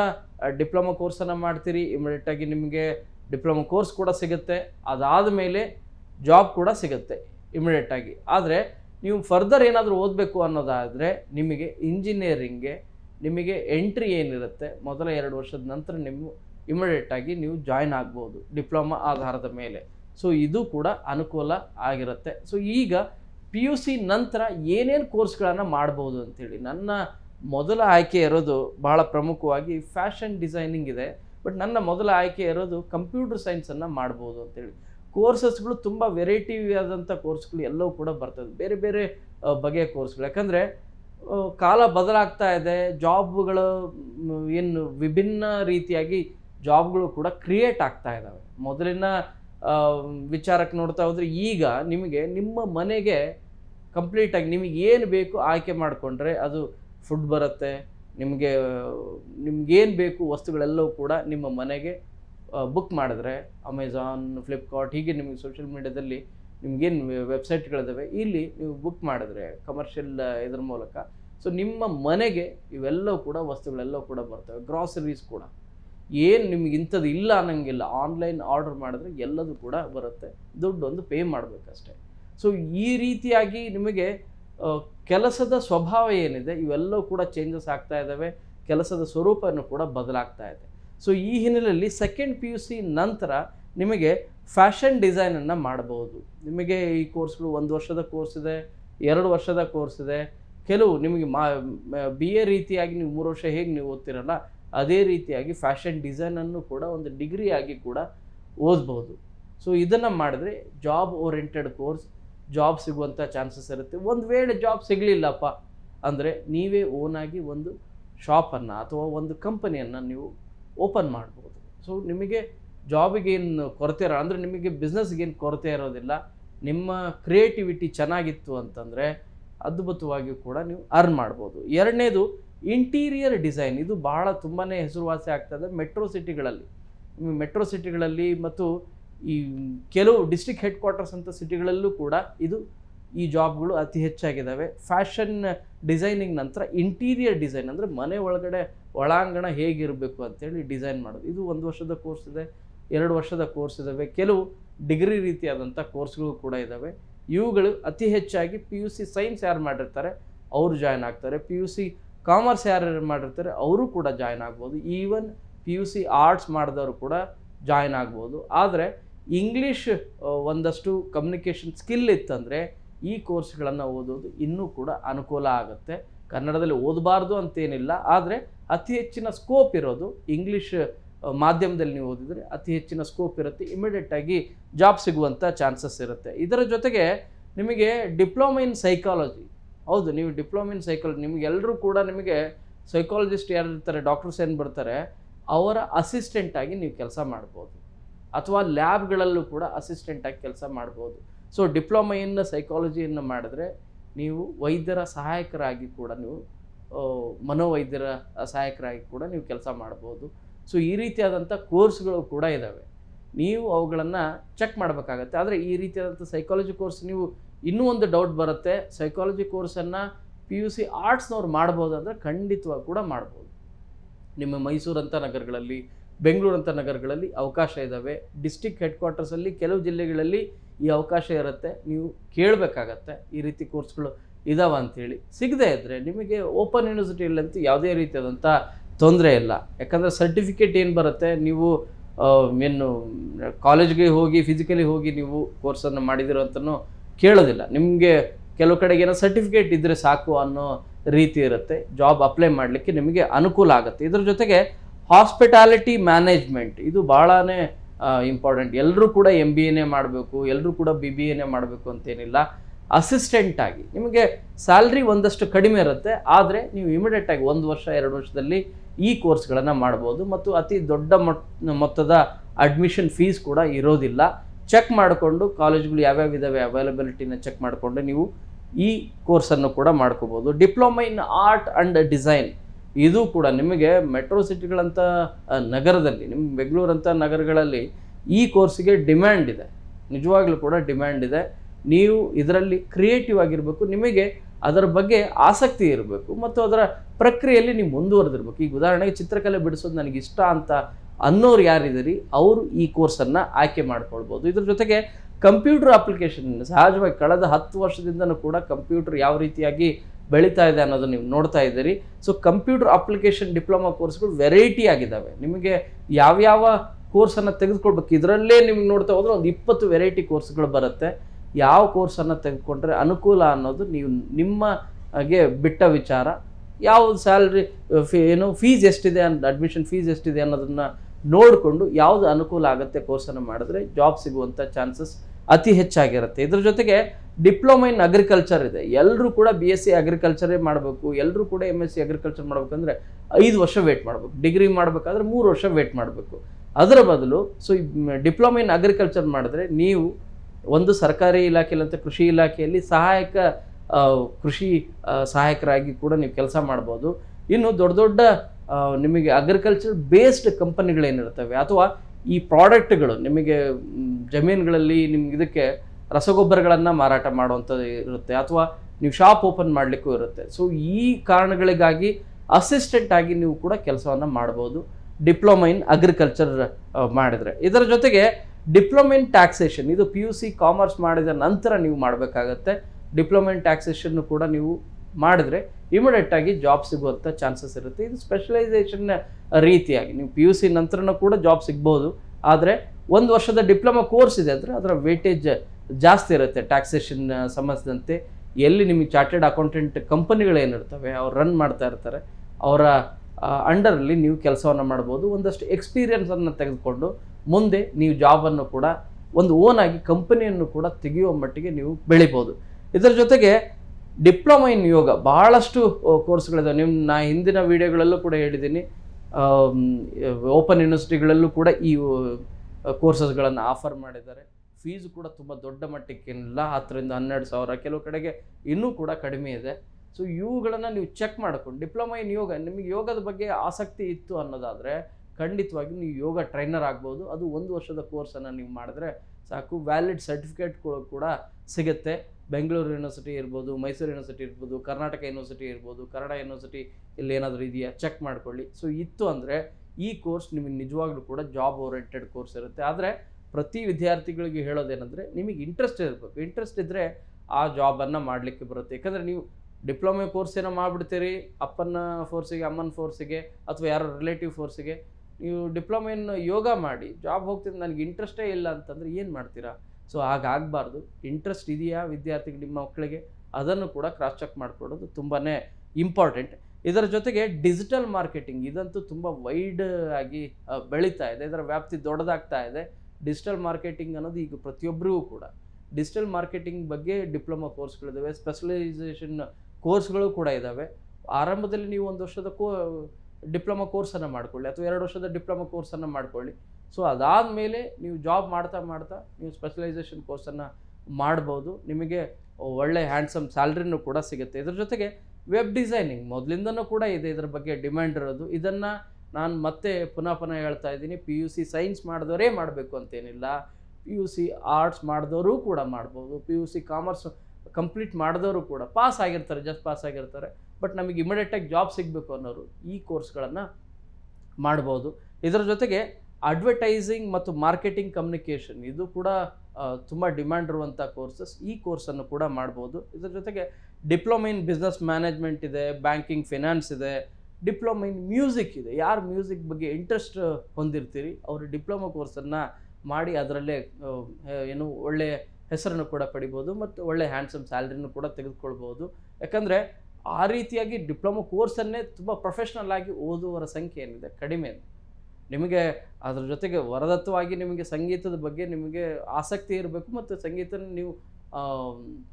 ಡಿಪ್ಲೊಮಾ ಕೋರ್ಸನ್ನು ಮಾಡ್ತೀರಿ ಇಮಿಡಿಯೇಟಾಗಿ ನಿಮಗೆ ಡಿಪ್ಲೊಮಾ ಕೋರ್ಸ್ ಕೂಡ ಸಿಗುತ್ತೆ ಅದಾದ ಮೇಲೆ ಜಾಬ್ ಕೂಡ ಸಿಗುತ್ತೆ ಇಮಿಡಿಯೇಟಾಗಿ ಆದರೆ ನೀವು ಫರ್ದರ್ ಏನಾದರೂ ಓದಬೇಕು ಅನ್ನೋದಾದರೆ ನಿಮಗೆ ಇಂಜಿನಿಯರಿಂಗ್ಗೆ ನಿಮಗೆ ಎಂಟ್ರಿ ಏನಿರುತ್ತೆ ಮೊದಲ ಎರಡು ವರ್ಷದ ನಂತರ ನಿಮ್ಮ ಇಮಿಡಿಯೇಟಾಗಿ ನೀವು ಜಾಯ್ನ್ ಆಗ್ಬೋದು ಡಿಪ್ಲೊಮಾ ಆಧಾರದ ಮೇಲೆ ಸೊ ಇದು ಕೂಡ ಅನುಕೂಲ ಆಗಿರುತ್ತೆ ಸೊ ಈಗ ಪಿ ಯು ಸಿ ನಂತರ ಏನೇನು ಕೋರ್ಸ್ಗಳನ್ನು ಮಾಡ್ಬೋದು ಅಂಥೇಳಿ ನನ್ನ ಮೊದಲ ಆಯ್ಕೆ ಇರೋದು ಬಹಳ ಪ್ರಮುಖವಾಗಿ ಫ್ಯಾಷನ್ ಡಿಸೈನಿಂಗ್ ಇದೆ ಬಟ್ ನನ್ನ ಮೊದಲ ಆಯ್ಕೆ ಇರೋದು ಕಂಪ್ಯೂಟರ್ ಸೈನ್ಸನ್ನು ಮಾಡ್ಬೋದು ಅಂತೇಳಿ ಕೋರ್ಸಸ್ಗಳು ತುಂಬ ವೆರೈಟಿ ಆದಂಥ ಕೋರ್ಸ್ಗಳು ಎಲ್ಲವೂ ಕೂಡ ಬರ್ತದೆ ಬೇರೆ ಬೇರೆ ಬಗೆಯ ಕೋರ್ಸ್ಗಳು ಯಾಕಂದರೆ ಕಾಲ ಬದಲಾಗ್ತಾ ಇದೆ ಜಾಬ್ಗಳು ಏನು ವಿಭಿನ್ನ ರೀತಿಯಾಗಿ ಜಾಬ್ಗಳು ಕೂಡ ಕ್ರಿಯೇಟ್ ಆಗ್ತಾ ಇದ್ದಾವೆ ಮೊದಲಿನ ವಿಚಾರಕ್ಕೆ ನೋಡ್ತಾ ಹೋದರೆ ಈಗ ನಿಮಗೆ ನಿಮ್ಮ ಮನೆಗೆ ಕಂಪ್ಲೀಟಾಗಿ ನಿಮಗೆ ಏನು ಬೇಕು ಆಯ್ಕೆ ಮಾಡಿಕೊಂಡ್ರೆ ಅದು ಫುಡ್ ಬರುತ್ತೆ ನಿಮಗೆ ನಿಮ್ಗೇನು ಬೇಕು ವಸ್ತುಗಳೆಲ್ಲವೂ ಕೂಡ ನಿಮ್ಮ ಮನೆಗೆ ಬುಕ್ ಮಾಡಿದ್ರೆ ಅಮೆಝಾನ್ ಫ್ಲಿಪ್ಕಾರ್ಟ್ ಹೀಗೆ ನಿಮಗೆ ಸೋಷಿಯಲ್ ಮೀಡ್ಯಾದಲ್ಲಿ ನಿಮ್ಗೇನು ವೆಬ್ಸೈಟ್ಗಳಿದ್ದಾವೆ ಇಲ್ಲಿ ನೀವು ಬುಕ್ ಮಾಡಿದ್ರೆ ಕಮರ್ಷಿಯಲ್ ಇದ್ರ ಮೂಲಕ ಸೊ ನಿಮ್ಮ ಮನೆಗೆ ಇವೆಲ್ಲವೂ ಕೂಡ ವಸ್ತುಗಳೆಲ್ಲವೂ ಕೂಡ ಬರ್ತವೆ ಗ್ರಾಸರೀಸ್ ಕೂಡ ಏನು ನಿಮ್ಗೆ ಇಂಥದ್ದು ಇಲ್ಲ ಅನ್ನಂಗಿಲ್ಲ ಆನ್ಲೈನ್ ಆರ್ಡರ್ ಮಾಡಿದ್ರೆ ಎಲ್ಲದೂ ಕೂಡ ಬರುತ್ತೆ ದುಡ್ಡೊಂದು ಪೇ ಮಾಡಬೇಕಷ್ಟೆ ಸೊ ಈ ರೀತಿಯಾಗಿ ನಿಮಗೆ ಕೆಲಸದ ಸ್ವಭಾವ ಏನಿದೆ ಇವೆಲ್ಲವೂ ಕೂಡ ಚೇಂಜಸ್ ಆಗ್ತಾ ಇದ್ದಾವೆ ಕೆಲಸದ ಸ್ವರೂಪನೂ ಕೂಡ ಬದಲಾಗ್ತಾ ಇದೆ ಸೊ ಈ ಹಿನ್ನೆಲೆಯಲ್ಲಿ ಸೆಕೆಂಡ್ ಪಿ ಯು ಸಿ ನಂತರ ನಿಮಗೆ ಫ್ಯಾಷನ್ ಡಿಸೈನನ್ನು ಮಾಡಬಹುದು ನಿಮಗೆ ಈ ಕೋರ್ಸ್ಗಳು ಒಂದು ವರ್ಷದ ಕೋರ್ಸ್ ಇದೆ ಎರಡು ವರ್ಷದ ಕೋರ್ಸ್ ಇದೆ ಕೆಲವು ನಿಮಗೆ ಮಾ ಬಿ ಎ ರೀತಿಯಾಗಿ ನೀವು ಮೂರು ವರ್ಷ ಹೇಗೆ ನೀವು ಓದ್ತಿರಲ್ಲ ಅದೇ ರೀತಿಯಾಗಿ ಫ್ಯಾಷನ್ ಡಿಸೈನನ್ನು ಕೂಡ ಒಂದು ಡಿಗ್ರಿಯಾಗಿ ಕೂಡ ಓದ್ಬೋದು ಸೊ ಇದನ್ನು ಮಾಡಿದ್ರೆ ಜಾಬ್ ಓರಿಯೆಂಟೆಡ್ ಕೋರ್ಸ್ ಜಾಬ್ ಸಿಗುವಂಥ ಚಾನ್ಸಸ್ ಇರುತ್ತೆ ಒಂದು ವೇಳೆ ಜಾಬ್ ಸಿಗಲಿಲ್ಲಪ್ಪ ಅಂದರೆ ನೀವೇ ಓನಾಗಿ ಒಂದು ಶಾಪನ್ನು ಅಥವಾ ಒಂದು ಕಂಪನಿಯನ್ನು ನೀವು ಓಪನ್ ಮಾಡ್ಬೋದು ಸೊ ನಿಮಗೆ ಜಾಬಿಗೇನು ಕೊರತೆ ಇರೋ ಅಂದರೆ ನಿಮಗೆ ಬಿಸ್ನೆಸ್ಗೇನು ಕೊರತೆ ಇರೋದಿಲ್ಲ ನಿಮ್ಮ ಕ್ರಿಯೇಟಿವಿಟಿ ಚೆನ್ನಾಗಿತ್ತು ಅಂತಂದರೆ ಅದ್ಭುತವಾಗಿಯೂ ಕೂಡ ನೀವು ಅರ್ನ್ ಮಾಡ್ಬೋದು ಎರಡನೇದು ಇಂಟೀರಿಯರ್ ಡಿಸೈನ್ ಇದು ಬಹಳ ತುಂಬಾ ಹೆಸರುವಾಸಿ ಆಗ್ತದೆ ಮೆಟ್ರೋ ಸಿಟಿಗಳಲ್ಲಿ ಮೆಟ್ರೋ ಸಿಟಿಗಳಲ್ಲಿ ಮತ್ತು ಈ ಕೆಲವು ಡಿಸ್ಟ್ರಿಕ್ಟ್ ಹೆಡ್ ಕ್ವಾರ್ಟರ್ಸ್ ಅಂತ ಸಿಟಿಗಳಲ್ಲೂ ಕೂಡ ಇದು ಈ ಜಾಬ್ಗಳು ಅತಿ ಹೆಚ್ಚಾಗಿದ್ದಾವೆ ಫ್ಯಾಷನ್ ಡಿಸೈನಿಂಗ್ ನಂತರ ಇಂಟೀರಿಯರ್ ಡಿಸೈನ್ ಅಂದರೆ ಮನೆ ಒಳಗಡೆ ಒಳಾಂಗಣ ಹೇಗಿರಬೇಕು ಅಂತೇಳಿ ಡಿಸೈನ್ ಮಾಡೋದು ಇದು ಒಂದು ವರ್ಷದ ಕೋರ್ಸ್ ಇದೆ ಎರಡು ವರ್ಷದ ಕೋರ್ಸ್ ಇದ್ದಾವೆ ಕೆಲವು ಡಿಗ್ರಿ ರೀತಿಯಾದಂಥ ಕೋರ್ಸ್ಗಳು ಕೂಡ ಇದ್ದಾವೆ ಇವುಗಳು ಅತಿ ಹೆಚ್ಚಾಗಿ ಪಿ ಯು ಸಿ ಸೈನ್ಸ್ ಯಾರು ಮಾಡಿರ್ತಾರೆ ಅವರು ಜಾಯ್ನ್ ಆಗ್ತಾರೆ ಪಿ ಯು ಸಿ ಕಾಮರ್ಸ್ ಯಾರು ಮಾಡಿರ್ತಾರೆ ಅವರು ಕೂಡ ಜಾಯ್ನ್ ಆಗ್ಬೋದು even P U C arts ಮಾಡಿದವರು ಕೂಡ ಜಾಯ್ನ್ ಆಗ್ಬೋದು ಆದರೆ ಇಂಗ್ಲೀಷ್ ಒಂದಷ್ಟು ಕಮ್ಯುನಿಕೇಷನ್ ಸ್ಕಿಲ್ ಇತ್ತಂದರೆ ಈ ಕೋರ್ಸ್ಗಳನ್ನು ಓದೋದು ಇನ್ನೂ ಕೂಡ ಅನುಕೂಲ ಆಗುತ್ತೆ ಕನ್ನಡದಲ್ಲಿ ಓದಬಾರ್ದು ಅಂತೇನಿಲ್ಲ ಆದರೆ ಅತಿ ಹೆಚ್ಚಿನ ಸ್ಕೋಪ್ ಇರೋದು ಇಂಗ್ಲೀಷ್ ಮಾಧ್ಯಮದಲ್ಲಿ ನೀವು ಓದಿದರೆ ಅತಿ ಹೆಚ್ಚಿನ ಸ್ಕೋಪ್ ಇರುತ್ತೆ ಇಮಿಡಿಯೇಟಾಗಿ ಜಾಬ್ ಸಿಗುವಂಥ ಚಾನ್ಸಸ್ ಇರುತ್ತೆ ಇದರ ಜೊತೆಗೆ ನಿಮಗೆ ಡಿಪ್ಲೊಮ ಇನ್ ಸೈಕಾಲಜಿ ಹೌದು ನೀವು ಡಿಪ್ಲೊಮಾ ಇನ್ ಸೈಕಾಲಜಿ ನಿಮಗೆಲ್ಲರೂ ಕೂಡ ನಿಮಗೆ ಸೈಕಾಲಜಿಸ್ಟ್ ಯಾರು ಇರ್ತಾರೆ ಡಾಕ್ಟರ್ಸ್ ಏನು ಬರ್ತಾರೆ ಅವರ ಅಸಿಸ್ಟೆಂಟಾಗಿ ನೀವು ಕೆಲಸ ಮಾಡ್ಬೋದು ಅಥವಾ ಲ್ಯಾಬ್ಗಳಲ್ಲೂ ಕೂಡ ಅಸಿಸ್ಟೆಂಟಾಗಿ ಕೆಲಸ ಮಾಡ್ಬೋದು ಸೊ ಡಿಪ್ಲೊಮಾ ಸೈಕಾಲಜಿಯನ್ನು ಮಾಡಿದ್ರೆ ನೀವು ವೈದ್ಯರ ಸಹಾಯಕರಾಗಿ ಕೂಡ ನೀವು ಮನೋವೈದ್ಯರ ಸಹಾಯಕರಾಗಿ ಕೂಡ ನೀವು ಕೆಲಸ ಮಾಡ್ಬೋದು ಸೊ ಈ ರೀತಿಯಾದಂಥ ಕೋರ್ಸ್ಗಳು ಕೂಡ ಇದ್ದಾವೆ ನೀವು ಅವುಗಳನ್ನು ಚೆಕ್ ಮಾಡಬೇಕಾಗತ್ತೆ ಆದರೆ ಈ ರೀತಿಯಾದಂಥ ಸೈಕಾಲಜಿ ಕೋರ್ಸ್ ನೀವು ಇನ್ನೂ ಒಂದು ಡೌಟ್ ಬರುತ್ತೆ ಸೈಕಾಲಜಿ ಕೋರ್ಸನ್ನು ಪಿ ಯು ಸಿ ಆರ್ಟ್ಸ್ನವ್ರು ಮಾಡ್ಬೋದಾದರೆ ಖಂಡಿತವಾಗಿ ಕೂಡ ಮಾಡ್ಬೋದು ನಿಮ್ಮ ಮೈಸೂರಂಥ ನಗರಗಳಲ್ಲಿ ಬೆಂಗಳೂರಂಥ ನಗರಗಳಲ್ಲಿ ಅವಕಾಶ ಇದ್ದಾವೆ ಡಿಸ್ಟಿಕ್ ಹೆಡ್ ಕ್ವಾರ್ಟರ್ಸಲ್ಲಿ ಕೆಲವು ಜಿಲ್ಲೆಗಳಲ್ಲಿ ಈ ಅವಕಾಶ ಇರುತ್ತೆ ನೀವು ಕೇಳಬೇಕಾಗತ್ತೆ ಈ ರೀತಿ ಕೋರ್ಸ್ಗಳು ಇದ್ದಾವೆ ಅಂಥೇಳಿ ಸಿಗದೇ ಇದ್ದರೆ ನಿಮಗೆ ಓಪನ್ ಯೂನಿವರ್ಸಿಟಿಯಲ್ಲಂತೂ ಯಾವುದೇ ರೀತಿಯಾದಂಥ ತೊಂದರೆ ಇಲ್ಲ ಯಾಕಂದರೆ ಸರ್ಟಿಫಿಕೇಟ್ ಏನು ಬರುತ್ತೆ ನೀವು ಏನು ಕಾಲೇಜ್ಗೆ ಹೋಗಿ ಫಿಸಿಕಲಿ ಹೋಗಿ ನೀವು ಕೋರ್ಸನ್ನು ಮಾಡಿದಿರೋ ಅಂತನೂ ಕೇಳೋದಿಲ್ಲ ನಿಮಗೆ ಕೆಲವು ಕಡೆಗೆ ಏನೋ ಸರ್ಟಿಫಿಕೇಟ್ ಇದ್ದರೆ ಸಾಕು ಅನ್ನೋ ರೀತಿ ಇರುತ್ತೆ ಜಾಬ್ ಅಪ್ಲೈ ಮಾಡಲಿಕ್ಕೆ ನಿಮಗೆ ಅನುಕೂಲ ಆಗುತ್ತೆ ಇದ್ರ ಜೊತೆಗೆ ಹಾಸ್ಪಿಟಾಲಿಟಿ ಮ್ಯಾನೇಜ್ಮೆಂಟ್ ಇದು ಭಾಳಾ ಇಂಪಾರ್ಟೆಂಟ್ ಎಲ್ಲರೂ ಕೂಡ ಎಮ್ ಬಿ ಎನೇ ಮಾಡಬೇಕು ಎಲ್ಲರೂ ಕೂಡ ಬಿ ಬಿ ಎನೇ ಮಾಡಬೇಕು ಅಂತೇನಿಲ್ಲ ಅಸಿಸ್ಟೆಂಟಾಗಿ ನಿಮಗೆ ಸ್ಯಾಲ್ರಿ ಒಂದಷ್ಟು ಕಡಿಮೆ ಇರುತ್ತೆ ಆದರೆ ನೀವು ಇಮಿಡಿಯೇಟಾಗಿ ಒಂದು ವರ್ಷ ಎರಡು ವರ್ಷದಲ್ಲಿ ಈ ಕೋರ್ಸ್ಗಳನ್ನು ಮಾಡ್ಬೋದು ಮತ್ತು ಅತಿ ದೊಡ್ಡ ಮೊತ್ತದ ಅಡ್ಮಿಷನ್ ಫೀಸ್ ಕೂಡ ಇರೋದಿಲ್ಲ ಚೆಕ್ ಮಾಡಿಕೊಂಡು ಕಾಲೇಜ್ಗಳು ಯಾವ್ಯಾವ ಇದಾವೆ ಅವೈಲಬಿಲಿಟಿನ ಚೆಕ್ ಮಾಡಿಕೊಂಡು ನೀವು ಈ ಕೋರ್ಸನ್ನು ಕೂಡ ಮಾಡ್ಕೋಬೋದು diploma in art and design ಇದು ಕೂಡ ನಿಮಗೆ ಮೆಟ್ರೋ ಸಿಟಿಗಳಂಥ ನಗರದಲ್ಲಿ ನಿಮ್ಮ ಬೆಂಗಳೂರಂಥ ನಗರಗಳಲ್ಲಿ ಈ ಕೋರ್ಸಿಗೆ ಡಿಮ್ಯಾಂಡ್ ಇದೆ ನಿಜವಾಗ್ಲೂ ಕೂಡ ಡಿಮ್ಯಾಂಡ್ ಇದೆ ನೀವು ಇದರಲ್ಲಿ ಕ್ರಿಯೇಟಿವ್ ಆಗಿರಬೇಕು ನಿಮಗೆ ಅದರ ಬಗ್ಗೆ ಆಸಕ್ತಿ ಇರಬೇಕು ಮತ್ತು ಅದರ ಪ್ರಕ್ರಿಯೆಯಲ್ಲಿ ನೀವು ಮುಂದುವರೆದಿರಬೇಕು ಈಗ ಉದಾಹರಣೆಗೆ ಚಿತ್ರಕಲೆ ಬಿಡಿಸೋದು ನನಗಿಷ್ಟ ಅಂತ ಅನ್ನೋರು ಯಾರಿದ್ದೀರಿ ಅವರು ಈ ಕೋರ್ಸನ್ನು ಆಯ್ಕೆ ಮಾಡ್ಕೊಳ್ಬೋದು ಇದ್ರ ಜೊತೆಗೆ ಕಂಪ್ಯೂಟರ್ ಅಪ್ಲಿಕೇಶನ್ ಸಹಜವಾಗಿ ಕಳೆದ ಹತ್ತು ವರ್ಷದಿಂದಲೂ ಕೂಡ ಕಂಪ್ಯೂಟರ್ ಯಾವ ರೀತಿಯಾಗಿ ಬೆಳೀತಾ ಇದೆ ಅನ್ನೋದು ನೀವು ನೋಡ್ತಾ ಇದ್ದೀರಿ ಸೊ ಕಂಪ್ಯೂಟರ್ ಅಪ್ಲಿಕೇಶನ್ ಡಿಪ್ಲೊಮಾ ಕೋರ್ಸ್ಗಳು ವೆರೈಟಿ ಆಗಿದ್ದಾವೆ ನಿಮಗೆ ಯಾವ್ಯಾವ ಕೋರ್ಸನ್ನು ತೆಗೆದುಕೊಳ್ಬೇಕು ಇದರಲ್ಲೇ ನಿಮ್ಗೆ ನೋಡ್ತಾ ಹೋದ್ರೆ ಒಂದು ಇಪ್ಪತ್ತು ವೆರೈಟಿ ಕೋರ್ಸ್ಗಳು ಬರುತ್ತೆ ಯಾವ ಕೋರ್ಸನ್ನು ತೆಗೆದುಕೊಂಡ್ರೆ ಅನುಕೂಲ ಅನ್ನೋದು ನೀವು ನಿಮ್ಮಗೆ ಬಿಟ್ಟ ವಿಚಾರ ಯಾವ ಸ್ಯಾಲ್ರಿ ಫೀ ಏನು ಫೀಸ್ ಎಷ್ಟಿದೆ ಅಂತ ಅಡ್ಮಿಷನ್ ಫೀಸ್ ಎಷ್ಟಿದೆ ಅನ್ನೋದನ್ನು ನೋಡಿಕೊಂಡು ಯಾವುದು ಅನುಕೂಲ ಆಗುತ್ತೆ ಕೋರ್ಸನ್ನು ಮಾಡಿದ್ರೆ ಜಾಬ್ ಸಿಗುವಂಥ ಚಾನ್ಸಸ್ ಅತಿ ಹೆಚ್ಚಾಗಿರುತ್ತೆ ಇದ್ರ ಜೊತೆಗೆ ಡಿಪ್ಲೊಮಾ ಇನ್ ಅಗ್ರಿಕಲ್ಚರ್ ಇದೆ ಎಲ್ಲರೂ ಕೂಡ ಬಿ ಎಸ್ ಸಿ ಅಗ್ರಿಕಲ್ಚರೇ ಮಾಡಬೇಕು ಎಲ್ಲರೂ ಕೂಡ ಎಮ್ ಎಸ್ ಸಿ ಅಗ್ರಿಕಲ್ಚರ್ ಮಾಡಬೇಕಂದ್ರೆ ಐದು ವರ್ಷ ವೇಟ್ ಮಾಡಬೇಕು ಡಿಗ್ರಿ ಮಾಡಬೇಕಾದ್ರೆ ಮೂರು ವರ್ಷ ವೇಟ್ ಮಾಡಬೇಕು ಅದರ ಬದಲು ಸೊ ಡಿಪ್ಲೊಮಾ ಇನ್ ಅಗ್ರಿಕಲ್ಚರ್ ಮಾಡಿದ್ರೆ ನೀವು ಒಂದು ಸರ್ಕಾರಿ ಇಲಾಖೆಯಲ್ಲಂತೆ ಕೃಷಿ ಇಲಾಖೆಯಲ್ಲಿ ಸಹಾಯಕ ಕೃಷಿ ಸಹಾಯಕರಾಗಿ ಕೂಡ ನೀವು ಕೆಲಸ ಮಾಡ್ಬೋದು ಇನ್ನು ದೊಡ್ಡ ದೊಡ್ಡ ನಿಮಗೆ ಅಗ್ರಿಕಲ್ಚರ್ ಬೇಸ್ಡ್ ಕಂಪನಿಗಳೇನಿರ್ತವೆ ಅಥವಾ ಈ ಪ್ರಾಡಕ್ಟ್ಗಳು ನಿಮಗೆ ಜಮೀನುಗಳಲ್ಲಿ ನಿಮ್ಗೆ ಇದಕ್ಕೆ ರಸಗೊಬ್ಬರಗಳನ್ನು ಮಾರಾಟ ಮಾಡುವಂಥದ್ದು ಇರುತ್ತೆ ಅಥವಾ ನೀವು ಶಾಪ್ ಓಪನ್ ಮಾಡಲಿಕ್ಕೂ ಇರುತ್ತೆ ಸೊ ಈ ಕಾರಣಗಳಿಗಾಗಿ ಅಸಿಸ್ಟೆಂಟ್ ಆಗಿ ನೀವು ಕೂಡ ಕೆಲಸವನ್ನು ಮಾಡ್ಬೋದು ಡಿಪ್ಲೊಮಾ ಇನ್ ಅಗ್ರಿಕಲ್ಚರ್ ಮಾಡಿದರೆ ಇದರ ಜೊತೆಗೆ ಡಿಪ್ಲೊಮಾ ಇನ್ ಟ್ಯಾಕ್ಸೇಷನ್ ಇದು ಪಿ ಯು ಸಿ ಕಾಮರ್ಸ್ ಮಾಡಿದ ನಂತರ ನೀವು ಮಾಡಬೇಕಾಗತ್ತೆ ಡಿಪ್ಲೊಮಾ ಇನ್ ಟ್ಯಾಕ್ಸೇಷನ್ನು ಕೂಡ ನೀವು ಮಾಡಿದ್ರೆ ಇಮಿಡಿಯೇಟಾಗಿ ಜಾಬ್ ಸಿಗುವಂಥ ಚಾನ್ಸಸ್ ಇರುತ್ತೆ ಇದು ಸ್ಪೆಷಲೈಸೇಷನ್ ರೀತಿಯಾಗಿ ನೀವು ಪಿ ಯು ಸಿ ನಂತರನೂ ಕೂಡ ಜಾಬ್ ಸಿಗ್ಬೋದು ಆದರೆ ಒಂದು ವರ್ಷದ ಡಿಪ್ಲೊಮಾ ಕೋರ್ಸ್ ಇದೆ ಅಂದರೆ ಅದರ ವೇಟೇಜ್ ಜಾಸ್ತಿ ಇರುತ್ತೆ ಟ್ಯಾಕ್ಸೇಷನ್ ಸಂಬಂಧಿಸಿದಂತೆ ಎಲ್ಲಿ ನಿಮಗೆ ಚಾರ್ಟೆಡ್ ಅಕೌಂಟೆಂಟ್ ಕಂಪನಿಗಳೇನಿರ್ತವೆ ಅವ್ರು ರನ್ ಮಾಡ್ತಾ ಇರ್ತಾರೆ ಅವರ ಅಂಡರಲ್ಲಿ ನೀವು ಕೆಲಸವನ್ನು ಮಾಡ್ಬೋದು ಒಂದಷ್ಟು ಎಕ್ಸ್ಪೀರಿಯನ್ಸನ್ನು ತೆಗೆದುಕೊಂಡು ಮುಂದೆ ನೀವು ಜಾಬನ್ನು ಕೂಡ ಒಂದು ಓನಾಗಿ ಕಂಪನಿಯನ್ನು ಕೂಡ ತೆಗೆಯುವ ಮಟ್ಟಿಗೆ ನೀವು ಬೆಳಿಬೋದು ಇದರ ಜೊತೆಗೆ ಡಿಪ್ಲೊಮಾ ಇನ್ ಯೋಗ ಬಹಳಷ್ಟು ಕೋರ್ಸ್ಗಳಿದಾವೆ ನಿಮ್ಮ ನಾ ಹಿಂದಿನ ವೀಡಿಯೋಗಳಲ್ಲೂ ಕೂಡ ಹೇಳಿದ್ದೀನಿ ಓಪನ್ ಯೂನಿವರ್ಸಿಟಿಗಳಲ್ಲೂ ಕೂಡ ಈ ಕೋರ್ಸಸ್ಗಳನ್ನು ಆಫರ್ ಮಾಡಿದ್ದಾರೆ ಫೀಸ್ ಕೂಡ ತುಂಬ ದೊಡ್ಡ ಮಟ್ಟಕ್ಕೇನಿಲ್ಲ ಹತ್ತರಿಂದ ಹನ್ನೆರಡು ಸಾವಿರ ಕೆಲವು ಕಡೆಗೆ ಇನ್ನೂ ಕೂಡ ಕಡಿಮೆ ಇದೆ ಸೊ ಇವುಗಳನ್ನು ನೀವು ಚೆಕ್ ಮಾಡ್ಕೊಂಡು ಡಿಪ್ಲೊಮಾ ಇನ್ ಯೋಗ ನಿಮಗೆ ಯೋಗದ ಬಗ್ಗೆ ಆಸಕ್ತಿ ಇತ್ತು ಅನ್ನೋದಾದರೆ ಖಂಡಿತವಾಗಿ ನೀವು ಯೋಗ ಟ್ರೈನರ್ ಆಗ್ಬೋದು ಅದು ಒಂದು ವರ್ಷದ ಕೋರ್ಸನ್ನು ನೀವು ಮಾಡಿದ್ರೆ ಸಾಕು ವ್ಯಾಲಿಡ್ ಸರ್ಟಿಫಿಕೇಟ್ ಕೂಡ ಸಿಗುತ್ತೆ ಬೆಂಗಳೂರು ಯೂನಿವರ್ಸಿಟಿ ಇರ್ಬೋದು ಮೈಸೂರು ಯೂನಿವರ್ಸಿಟಿ ಇರ್ಬೋದು ಕರ್ನಾಟಕ ಯೂನಿವರ್ಸಿಟಿ ಇರ್ಬೋದು ಕನ್ನಡ ಯೂನಿವರ್ಸಿಟಿ ಇಲ್ಲಿ ಏನಾದರೂ ಇದೆಯಾ ಚೆಕ್ ಮಾಡ್ಕೊಳ್ಳಿ ಸೊ ಇತ್ತು ಅಂದರೆ ಈ ಕೋರ್ಸ್ ನಿಮಗೆ ನಿಜವಾಗ್ಲೂ ಕೂಡ ಜಾಬ್ ಓರಿಯೆಂಟೆಡ್ ಕೋರ್ಸ್ ಇರುತ್ತೆ ಆದರೆ ಪ್ರತಿ ವಿದ್ಯಾರ್ಥಿಗಳಿಗೆ ಹೇಳೋದೇನೆಂದರೆ ನಿಮಗೆ ಇಂಟ್ರೆಸ್ಟ್ ಇರಬೇಕು ಇಂಟ್ರೆಸ್ಟ್ ಇದ್ದರೆ ಆ ಜಾಬನ್ನು ಮಾಡಲಿಕ್ಕೆ ಬರುತ್ತೆ ಯಾಕಂದರೆ ನೀವು ಡಿಪ್ಲೊಮೆ ಕೋರ್ಸ್ ಏನೋ ಮಾಡಿಬಿಡ್ತೀರಿ ಅಪ್ಪನ ಫೋರ್ಸಿಗೆ ಅಮ್ಮನ ಫೋರ್ಸಿಗೆ ಅಥವಾ ಯಾರೋ ರಿಲೇಟಿವ್ ಫೋರ್ಸಿಗೆ ನೀವು ಡಿಪ್ಲೊಮೆಯನ್ನು ಯೋಗ ಮಾಡಿ ಜಾಬ್ ಹೋಗ್ತಿದ್ದು ನನಗೆ ಇಂಟ್ರೆಸ್ಟೇ ಇಲ್ಲ ಅಂತಂದರೆ ಏನು ಮಾಡ್ತೀರಾ ಸೊ ಹಾಗಾಗಬಾರ್ದು ಇಂಟ್ರೆಸ್ಟ್ ಇದೆಯಾ ವಿದ್ಯಾರ್ಥಿಗಳು ನಿಮ್ಮ ಮಕ್ಕಳಿಗೆ ಅದನ್ನು ಕೂಡ ಕ್ರಾಸ್ ಚೆಕ್ ಮಾಡಿಕೊಡೋದು ತುಂಬಾ ಇಂಪಾರ್ಟೆಂಟ್ ಇದರ ಜೊತೆಗೆ ಡಿಜಿಟಲ್ ಮಾರ್ಕೆಟಿಂಗ್ ಇದಂತೂ ತುಂಬ ವೈಡ್ ಆಗಿ ಬೆಳೀತಾ ಇದೆ ಇದರ ವ್ಯಾಪ್ತಿ ದೊಡ್ಡದಾಗ್ತಾ ಇದೆ ಡಿಜಿಟಲ್ ಮಾರ್ಕೆಟಿಂಗ್ ಅನ್ನೋದು ಈಗ ಪ್ರತಿಯೊಬ್ಬರಿಗೂ ಕೂಡ ಡಿಜಿಟಲ್ ಮಾರ್ಕೆಟಿಂಗ್ ಬಗ್ಗೆ ಡಿಪ್ಲೊಮಾ ಕೋರ್ಸ್ಗಳಿದ್ದಾವೆ ಸ್ಪೆಷಲೈಸೇಷನ್ ಕೋರ್ಸ್ಗಳು ಕೂಡ ಇದ್ದಾವೆ ಆರಂಭದಲ್ಲಿ ನೀವು ಒಂದು ವರ್ಷದ ಕೋ ಡಿಪ್ಲೊಮಾ ಕೋರ್ಸನ್ನು ಮಾಡಿಕೊಳ್ಳಿ ಅಥವಾ ಎರಡು ವರ್ಷದ ಡಿಪ್ಲೊಮಾ ಕೋರ್ಸನ್ನು ಮಾಡಿಕೊಳ್ಳಿ ಸೊ ಮೇಲೆ ನೀವು ಜಾಬ್ ಮಾಡ್ತಾ ಮಾಡ್ತಾ ನೀವು ಸ್ಪೆಷಲೈಸೇಷನ್ ಕೋರ್ಸನ್ನು ಮಾಡ್ಬೋದು ನಿಮಗೆ ಒಳ್ಳೆ ಹ್ಯಾಂಡ್ಸಮ್ ಸ್ಯಾಲ್ರಿನೂ ಕೂಡ ಸಿಗುತ್ತೆ ಇದ್ರ ಜೊತೆಗೆ ವೆಬ್ ಡಿಸೈನಿಂಗ್ ಮೊದಲಿಂದನೂ ಕೂಡ ಇದೆ ಇದ್ರ ಬಗ್ಗೆ ಡಿಮ್ಯಾಂಡ್ ಇರೋದು ಇದನ್ನು ನಾನು ಮತ್ತೆ ಪುನಃ ಪುನಃ ಹೇಳ್ತಾ ಇದ್ದೀನಿ ಪಿ ಯು ಸಿ ಸೈನ್ಸ್ ಮಾಡಿದವರೇ ಮಾಡಬೇಕು ಅಂತೇನಿಲ್ಲ ಪಿ ಯು ಸಿ ಆರ್ಟ್ಸ್ ಮಾಡಿದವರು ಕೂಡ ಮಾಡ್ಬೋದು P U C commerce complete ಮಾಡಿದವರು ಕೂಡ ಪಾಸ್ ಆಗಿರ್ತಾರೆ ಜಸ್ಟ್ ಪಾಸ್ ಆಗಿರ್ತಾರೆ ಬಟ್ ನಮಗೆ ಇಮಿಡಿಯೇಟಾಗಿ ಜಾಬ್ ಸಿಗಬೇಕು ಅನ್ನೋರು ಈ ಕೋರ್ಸ್ಗಳನ್ನು ಮಾಡ್ಬೋದು ಇದರ ಜೊತೆಗೆ ಅಡ್ವರ್ಟೈಸಿಂಗ್ ಮತ್ತು ಮಾರ್ಕೆಟಿಂಗ್ ಕಮ್ಯುನಿಕೇಷನ್ ಇದು ಕೂಡ ತುಂಬ ಡಿಮ್ಯಾಂಡ್ ಇರುವಂಥ ಕೋರ್ಸಸ್ ಈ ಕೋರ್ಸನ್ನು ಕೂಡ ಮಾಡ್ಬೋದು ಇದರ ಜೊತೆಗೆ ಡಿಪ್ಲೊಮಾ ಇನ್ ಬಿಸ್ನೆಸ್ ಮ್ಯಾನೇಜ್ಮೆಂಟ್ ಇದೆ ಬ್ಯಾಂಕಿಂಗ್ ಫಿನಾನ್ಸ್ ಇದೆ ಡಿಪ್ಲೊಮಾ ಇನ್ ಮ್ಯೂಸಿಕ್ ಇದೆ ಯಾರು ಮ್ಯೂಸಿಕ್ ಬಗ್ಗೆ ಇಂಟ್ರೆಸ್ಟ್ ಹೊಂದಿರ್ತೀರಿ ಅವರು ಡಿಪ್ಲೊಮಾ ಕೋರ್ಸನ್ನು ಮಾಡಿ ಅದರಲ್ಲೇ ಏನು ಒಳ್ಳೆಯ ಹೆಸರನ್ನು ಕೂಡ ಪಡಿಬೋದು ಮತ್ತು ಒಳ್ಳೆ ಹ್ಯಾಂಡ್ಸಮ್ ಸ್ಯಾಲ್ರಿನೂ ಕೂಡ ತೆಗೆದುಕೊಳ್ಬೋದು ಯಾಕಂದರೆ ಆ ರೀತಿಯಾಗಿ ಡಿಪ್ಲೊಮಾ ಕೋರ್ಸನ್ನೇ ತುಂಬ ಪ್ರೊಫೆಷ್ನಲ್ ಆಗಿ ಓದುವರ ಸಂಖ್ಯೆ ಏನಿದೆ ಕಡಿಮೆ ಇದೆ ನಿಮಗೆ ಅದರ ಜೊತೆಗೆ ವರದತ್ವವಾಗಿ ನಿಮಗೆ ಸಂಗೀತದ ಬಗ್ಗೆ ನಿಮಗೆ ಆಸಕ್ತಿ ಇರಬೇಕು ಮತ್ತು ಸಂಗೀತನ ನೀವು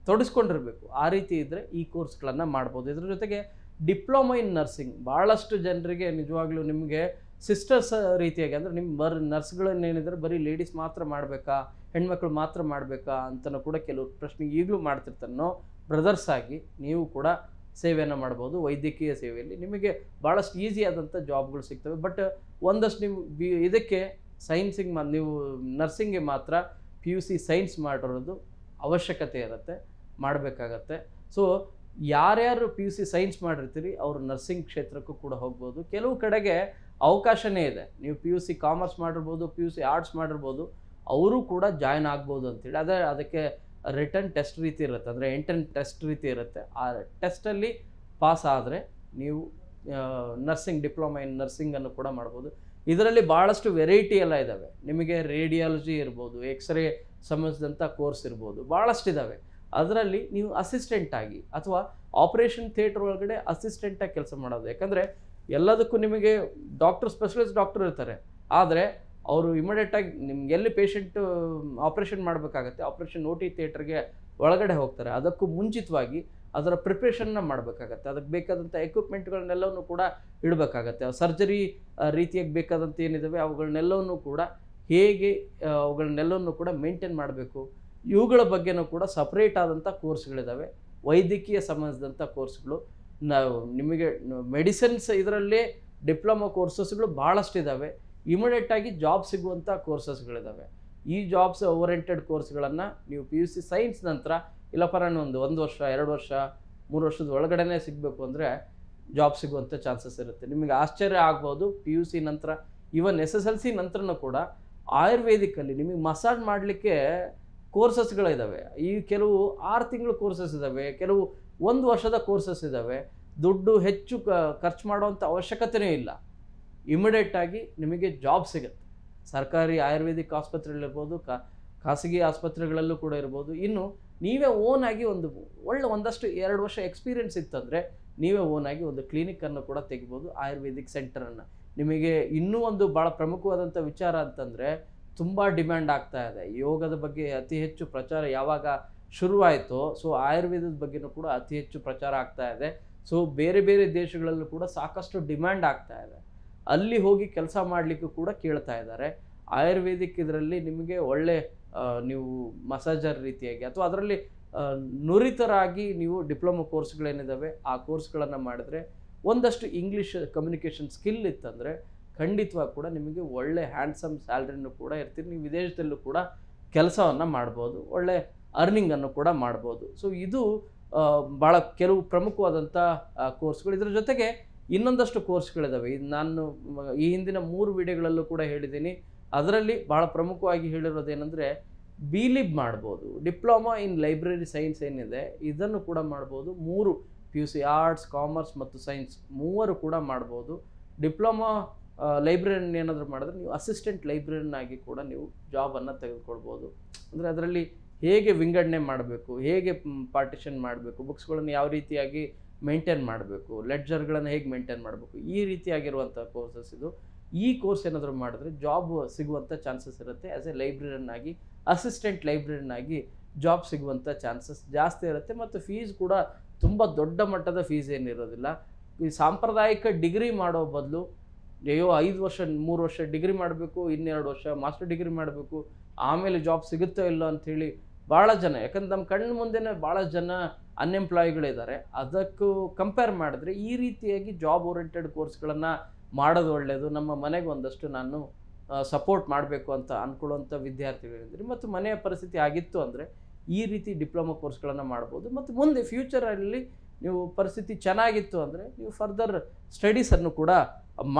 ತೊಡಸ್ಕೊಂಡಿರಬೇಕು ಆ ರೀತಿ ಇದ್ದರೆ ಈ ಕೋರ್ಸ್ಗಳನ್ನು ಮಾಡ್ಬೋದು ಇದ್ರ ಜೊತೆಗೆ ಡಿಪ್ಲೊಮಾ ಇನ್ ನರ್ಸಿಂಗ್ ಭಾಳಷ್ಟು ಜನರಿಗೆ ನಿಜವಾಗ್ಲೂ ನಿಮಗೆ ಸಿಸ್ಟರ್ಸ್ ರೀತಿಯಾಗಿ ಅಂದರೆ ನಿಮ್ಮ ಬರ್ ನರ್ಸ್ಗಳನ್ನೇನಿದ್ರೆ ಬರೀ ಲೇಡೀಸ್ ಮಾತ್ರ ಮಾಡಬೇಕಾ ಹೆಣ್ಮಕ್ಳು ಮಾತ್ರ ಮಾಡಬೇಕಾ ಅಂತಲೂ ಕೂಡ ಕೆಲವರು ಪ್ರಶ್ನೆ ಈಗಲೂ ಮಾಡ್ತಿರ್ತಾನೋ ಬ್ರದರ್ಸ್ ಆಗಿ ನೀವು ಕೂಡ ಸೇವೆಯನ್ನು ಮಾಡ್ಬೋದು ವೈದ್ಯಕೀಯ ಸೇವೆಯಲ್ಲಿ ನಿಮಗೆ ಭಾಳಷ್ಟು ಈಸಿ ಆದಂಥ ಜಾಬ್ಗಳು ಸಿಗ್ತವೆ ಬಟ್ ಒಂದಷ್ಟು ನೀವು ಬಿ ಇದಕ್ಕೆ ಸೈನ್ಸಿಗೆ ಮಾ ನೀವು ನರ್ಸಿಂಗ್ಗೆ ಮಾತ್ರ ಪಿ ಯು ಸಿ ಸೈನ್ಸ್ ಮಾಡಿರೋದು ಅವಶ್ಯಕತೆ ಇರುತ್ತೆ ಮಾಡಬೇಕಾಗತ್ತೆ ಸೊ ಯಾರ್ಯಾರು ಪಿ ಯು ಸಿ ಸೈನ್ಸ್ ಮಾಡಿರ್ತೀರಿ ಅವರು ನರ್ಸಿಂಗ್ ಕ್ಷೇತ್ರಕ್ಕೂ ಕೂಡ ಹೋಗ್ಬೋದು ಕೆಲವು ಕಡೆಗೆ ಅವಕಾಶನೇ ಇದೆ ನೀವು ಪಿ ಯು ಸಿ ಕಾಮರ್ಸ್ ಮಾಡಿರ್ಬೋದು ಪಿ ಯು ಸಿ ಆರ್ಟ್ಸ್ ಮಾಡಿರ್ಬೋದು ಅವರು ಕೂಡ ಜಾಯ್ನ್ ಆಗ್ಬೋದು ಅಂತೇಳಿ ಅದೇ ಅದಕ್ಕೆ ರಿಟರ್ನ್ ಟೆಸ್ಟ್ ರೀತಿ ಇರುತ್ತೆ ಅಂದರೆ ಎಂಟರ್ನ್ ಟೆಸ್ಟ್ ರೀತಿ ಇರುತ್ತೆ ಆ ಟೆಸ್ಟಲ್ಲಿ ಪಾಸ್ ಆದರೆ ನೀವು ನರ್ಸಿಂಗ್ ಡಿಪ್ಲೊಮಾ ಇನ್ ನರ್ಸಿಂಗನ್ನು ಕೂಡ ಮಾಡ್ಬೋದು ಇದರಲ್ಲಿ ಭಾಳಷ್ಟು ವೆರೈಟಿ ಎಲ್ಲ ಇದ್ದಾವೆ ನಿಮಗೆ ರೇಡಿಯಾಲಜಿ ಇರ್ಬೋದು ಎಕ್ಸ್ರೇ ಸಂಬಂಧಿಸಿದಂಥ ಕೋರ್ಸ್ ಇರ್ಬೋದು ಭಾಳಷ್ಟಿದ್ದಾವೆ ಅದರಲ್ಲಿ ನೀವು ಅಸಿಸ್ಟೆಂಟಾಗಿ ಅಥವಾ ಆಪ್ರೇಷನ್ ಥಿಯೇಟ್ರ್ ಒಳಗಡೆ ಅಸಿಸ್ಟೆಂಟಾಗಿ ಕೆಲಸ ಮಾಡೋದು ಯಾಕಂದರೆ ಎಲ್ಲದಕ್ಕೂ ನಿಮಗೆ ಡಾಕ್ಟರ್ ಸ್ಪೆಷಲಿಸ್ಟ್ ಡಾಕ್ಟರ್ ಇರ್ತಾರೆ ಆದರೆ ಅವರು ಇಮಿಡಿಯೇಟಾಗಿ ನಿಮ್ಗೆ ಎಲ್ಲಿ ಪೇಷಂಟು ಆಪ್ರೇಷನ್ ಮಾಡಬೇಕಾಗತ್ತೆ ಆಪ್ರೇಷನ್ ನೋಟಿ ಟಿ ಥಿಯೇಟ್ರಿಗೆ ಒಳಗಡೆ ಹೋಗ್ತಾರೆ ಅದಕ್ಕೂ ಮುಂಚಿತವಾಗಿ ಅದರ ಪ್ರಿಪ್ರೇಷನ್ನ ಮಾಡಬೇಕಾಗತ್ತೆ ಅದಕ್ಕೆ ಬೇಕಾದಂಥ ಎಕ್ವಿಪ್ಮೆಂಟ್ಗಳನ್ನೆಲ್ಲವೂ ಕೂಡ ಇಡಬೇಕಾಗತ್ತೆ ಸರ್ಜರಿ ರೀತಿಯಾಗಿ ಬೇಕಾದಂಥ ಏನಿದ್ದಾವೆ ಅವುಗಳನ್ನೆಲ್ಲವನ್ನು ಕೂಡ ಹೇಗೆ ಅವುಗಳನ್ನೆಲ್ಲವೂ ಕೂಡ ಮೇಂಟೈನ್ ಮಾಡಬೇಕು ಇವುಗಳ ಬಗ್ಗೆನೂ ಕೂಡ ಸಪ್ರೇಟ್ ಆದಂಥ ಕೋರ್ಸ್ಗಳಿದ್ದಾವೆ ವೈದ್ಯಕೀಯ ಸಂಬಂಧಿಸಿದಂಥ ಕೋರ್ಸ್ಗಳು ನಾವು ನಿಮಗೆ ಮೆಡಿಸಿನ್ಸ್ ಇದರಲ್ಲೇ ಡಿಪ್ಲೊಮಾ ಕೋರ್ಸಸ್ಗಳು ಇದ್ದಾವೆ ಇಮಿಡಿಯೇಟಾಗಿ ಜಾಬ್ ಸಿಗುವಂಥ ಕೋರ್ಸಸ್ಗಳಿದ್ದಾವೆ ಈ ಜಾಬ್ಸ್ ಓರಿಯೆಂಟೆಡ್ ಕೋರ್ಸ್ಗಳನ್ನು ನೀವು ಪಿ ಯು ಸಿ ಸೈನ್ಸ್ ನಂತರ ಇಲ್ಲ ಒಂದು ಒಂದು ವರ್ಷ ಎರಡು ವರ್ಷ ಮೂರು ವರ್ಷದ ಒಳಗಡೆನೇ ಸಿಗಬೇಕು ಅಂದರೆ ಜಾಬ್ ಸಿಗುವಂಥ ಚಾನ್ಸಸ್ ಇರುತ್ತೆ ನಿಮಗೆ ಆಶ್ಚರ್ಯ ಆಗ್ಬೋದು ಪಿ ಯು ಸಿ ನಂತರ even S S L C ನಂತರನೂ ಕೂಡ ಆಯುರ್ವೇದಿಕಲ್ಲಿ ನಿಮಗೆ ಮಸಾಜ್ ಮಾಡಲಿಕ್ಕೆ ಕೋರ್ಸಸ್ಗಳಿದ್ದಾವೆ ಈ ಕೆಲವು ಆರು ತಿಂಗಳು ಕೋರ್ಸಸ್ ಇದ್ದಾವೆ ಕೆಲವು ಒಂದು ವರ್ಷದ ಕೋರ್ಸಸ್ ಇದ್ದಾವೆ ದುಡ್ಡು ಹೆಚ್ಚು ಖರ್ಚು ಮಾಡುವಂಥ ಅವಶ್ಯಕತೆಯೇ ಇಲ್ಲ ಇಮಿಡಿಯೇಟಾಗಿ ನಿಮಗೆ ಜಾಬ್ ಸಿಗುತ್ತೆ ಸರ್ಕಾರಿ ಆಯುರ್ವೇದಿಕ್ ಆಸ್ಪತ್ರೆಗಳಿರ್ಬೋದು ಕ ಖಾಸಗಿ ಆಸ್ಪತ್ರೆಗಳಲ್ಲೂ ಕೂಡ ಇರ್ಬೋದು ಇನ್ನು ನೀವೇ ಓನ್ ಆಗಿ ಒಂದು ಒಳ್ಳೆ ಒಂದಷ್ಟು ಎರಡು ವರ್ಷ ಎಕ್ಸ್ಪೀರಿಯೆನ್ಸ್ ಇತ್ತಂದರೆ ನೀವೇ ಓನ್ ಆಗಿ ಒಂದು ಕ್ಲಿನಿಕನ್ನು ಕೂಡ ತೆಗಿಬೋದು ಆಯುರ್ವೇದಿಕ್ ಸೆಂಟರನ್ನು ನಿಮಗೆ ಇನ್ನೂ ಒಂದು ಭಾಳ ಪ್ರಮುಖವಾದಂಥ ವಿಚಾರ ಅಂತಂದರೆ ತುಂಬ ಡಿಮ್ಯಾಂಡ್ ಆಗ್ತಾ ಇದೆ ಯೋಗದ ಬಗ್ಗೆ ಅತಿ ಹೆಚ್ಚು ಪ್ರಚಾರ ಯಾವಾಗ ಶುರುವಾಯಿತೋ ಸೊ ಆಯುರ್ವೇದದ ಬಗ್ಗೆನೂ ಕೂಡ ಅತಿ ಹೆಚ್ಚು ಪ್ರಚಾರ ಆಗ್ತಾ ಇದೆ ಸೊ ಬೇರೆ ಬೇರೆ ದೇಶಗಳಲ್ಲೂ ಕೂಡ ಸಾಕಷ್ಟು ಡಿಮ್ಯಾಂಡ್ ಆಗ್ತಾ ಇದೆ ಅಲ್ಲಿ ಹೋಗಿ ಕೆಲಸ ಮಾಡಲಿಕ್ಕೂ ಕೂಡ ಕೇಳ್ತಾ ಇದ್ದಾರೆ ಆಯುರ್ವೇದಿಕ್ ಇದರಲ್ಲಿ ನಿಮಗೆ ಒಳ್ಳೆ ನೀವು ಮಸಾಜರ್ ರೀತಿಯಾಗಿ ಅಥವಾ ಅದರಲ್ಲಿ ನುರಿತರಾಗಿ ನೀವು ಡಿಪ್ಲೊಮೊ ಕೋರ್ಸ್ಗಳೇನಿದ್ದಾವೆ ಆ ಕೋರ್ಸ್ಗಳನ್ನು ಮಾಡಿದ್ರೆ ಒಂದಷ್ಟು ಇಂಗ್ಲೀಷ್ ಕಮ್ಯುನಿಕೇಷನ್ ಸ್ಕಿಲ್ ಇತ್ತಂದರೆ ಖಂಡಿತವಾಗಿ ಕೂಡ ನಿಮಗೆ ಒಳ್ಳೆ ಹ್ಯಾಂಡ್ಸಮ್ ಸ್ಯಾಲ್ರಿನೂ ಕೂಡ ಇರ್ತೀರಿ ನೀವು ವಿದೇಶದಲ್ಲೂ ಕೂಡ ಕೆಲಸವನ್ನು ಮಾಡ್ಬೋದು ಒಳ್ಳೆ ಅರ್ನಿಂಗನ್ನು ಕೂಡ ಮಾಡ್ಬೋದು ಸೊ ಇದು ಭಾಳ ಕೆಲವು ಪ್ರಮುಖವಾದಂಥ ಕೋರ್ಸ್ಗಳು ಇದರ ಜೊತೆಗೆ ಇನ್ನೊಂದಷ್ಟು ಕೋರ್ಸ್ಗಳಿದ್ದಾವೆ ನಾನು ಈ ಹಿಂದಿನ ಮೂರು ವಿಡಿಯೋಗಳಲ್ಲೂ ಕೂಡ ಹೇಳಿದ್ದೀನಿ ಅದರಲ್ಲಿ ಭಾಳ ಪ್ರಮುಖವಾಗಿ ಹೇಳಿರೋದೇನೆಂದರೆ ಬಿಲೀಬ್ ಮಾಡ್ಬೋದು ಡಿಪ್ಲೊಮಾ ಇನ್ ಲೈಬ್ರರಿ ಸೈನ್ಸ್ ಏನಿದೆ ಇದನ್ನು ಕೂಡ ಮಾಡ್ಬೋದು ಮೂರು P U C arts commerce ಮತ್ತು ಸೈನ್ಸ್ ಮೂವರು ಕೂಡ ಮಾಡ್ಬೋದು ಡಿಪ್ಲೊಮಾ ಲೈಬ್ರರಿಯನ್ ಏನಾದರೂ ಮಾಡಿದ್ರೆ ನೀವು ಅಸಿಸ್ಟೆಂಟ್ ಲೈಬ್ರರಿಯನ್ ಆಗಿ ಕೂಡ ನೀವು ಜಾಬನ್ನು ತೆಗೆದುಕೊಳ್ಬೋದು ಅಂದರೆ ಅದರಲ್ಲಿ ಹೇಗೆ ವಿಂಗಡಣೆ ಮಾಡಬೇಕು ಹೇಗೆ ಪಾರ್ಟಿಷನ್ ಮಾಡಬೇಕು ಬುಕ್ಸ್ಗಳನ್ನು ಯಾವ ರೀತಿಯಾಗಿ ಮೇಂಟೈನ್ ಮಾಡಬೇಕು ಲೆಡ್ಜರ್ಗಳನ್ನು ಹೇಗೆ ಮೇಂಟೈನ್ ಮಾಡಬೇಕು ಈ ರೀತಿಯಾಗಿರುವಂಥ ಕೋರ್ಸಸ್ ಇದು ಈ ಕೋರ್ಸ್ ಏನಾದರೂ ಮಾಡಿದ್ರೆ ಜಾಬ್ ಸಿಗುವಂಥ ಚಾನ್ಸಸ್ ಇರುತ್ತೆ ಆ್ಯಸ್ ಎ ಲೈಬ್ರರಿಯನ್ ಆಗಿ ಅಸಿಸ್ಟೆಂಟ್ ಲೈಬ್ರರಿಯನ್ ಆಗಿ ಜಾಬ್ ಸಿಗುವಂಥ ಚಾನ್ಸಸ್ ಜಾಸ್ತಿ ಇರುತ್ತೆ ಮತ್ತು ಫೀಸ್ ಕೂಡ ತುಂಬ ದೊಡ್ಡ ಮಟ್ಟದ ಫೀಸ್ ಏನಿರೋದಿಲ್ಲ ಈ ಸಾಂಪ್ರದಾಯಿಕ ಡಿಗ್ರಿ ಮಾಡೋ ಬದಲು ಅಯ್ಯೋ ಐದು ವರ್ಷ ಮೂರು ವರ್ಷ ಡಿಗ್ರಿ ಮಾಡಬೇಕು ಇನ್ನೆರಡು ವರ್ಷ ಮಾಸ್ಟರ್ ಡಿಗ್ರಿ ಮಾಡಬೇಕು ಆಮೇಲೆ ಜಾಬ್ ಸಿಗುತ್ತೋ ಇಲ್ಲೋ ಅಂಥೇಳಿ ಭಾಳ ಜನ ಯಾಕಂದ್ರೆ ನಮ್ಮ ಕಣ್ಣು ಮುಂದೆನೇ ಭಾಳ ಜನ ಅನ್ಎಂಪ್ಲಾಯ್ಗಳಿದ್ದಾರೆ ಅದಕ್ಕೂ ಕಂಪೇರ್ ಮಾಡಿದ್ರೆ ಈ ರೀತಿಯಾಗಿ ಜಾಬ್ ಓರಿಯೆಂಟೆಡ್ ಕೋರ್ಸ್ಗಳನ್ನು ಮಾಡೋದು ಒಳ್ಳೆಯದು ನಮ್ಮ ಮನೆಗೆ ಒಂದಷ್ಟು ನಾನು ಸಪೋರ್ಟ್ ಮಾಡಬೇಕು ಅಂತ ಅಂದ್ಕೊಳ್ಳುವಂಥ ವಿದ್ಯಾರ್ಥಿಗಳಿದ್ದರೆ ಮತ್ತು ಮನೆಯ ಪರಿಸ್ಥಿತಿ ಆಗಿತ್ತು ಅಂದರೆ ಈ ರೀತಿ ಡಿಪ್ಲೊಮಾ ಕೋರ್ಸ್ಗಳನ್ನು ಮಾಡ್ಬೋದು ಮತ್ತು ಮುಂದೆ ಫ್ಯೂಚರಲ್ಲಿ ನೀವು ಪರಿಸ್ಥಿತಿ ಚೆನ್ನಾಗಿತ್ತು ಅಂದರೆ ನೀವು ಫರ್ದರ್ ಸ್ಟಡೀಸನ್ನು ಕೂಡ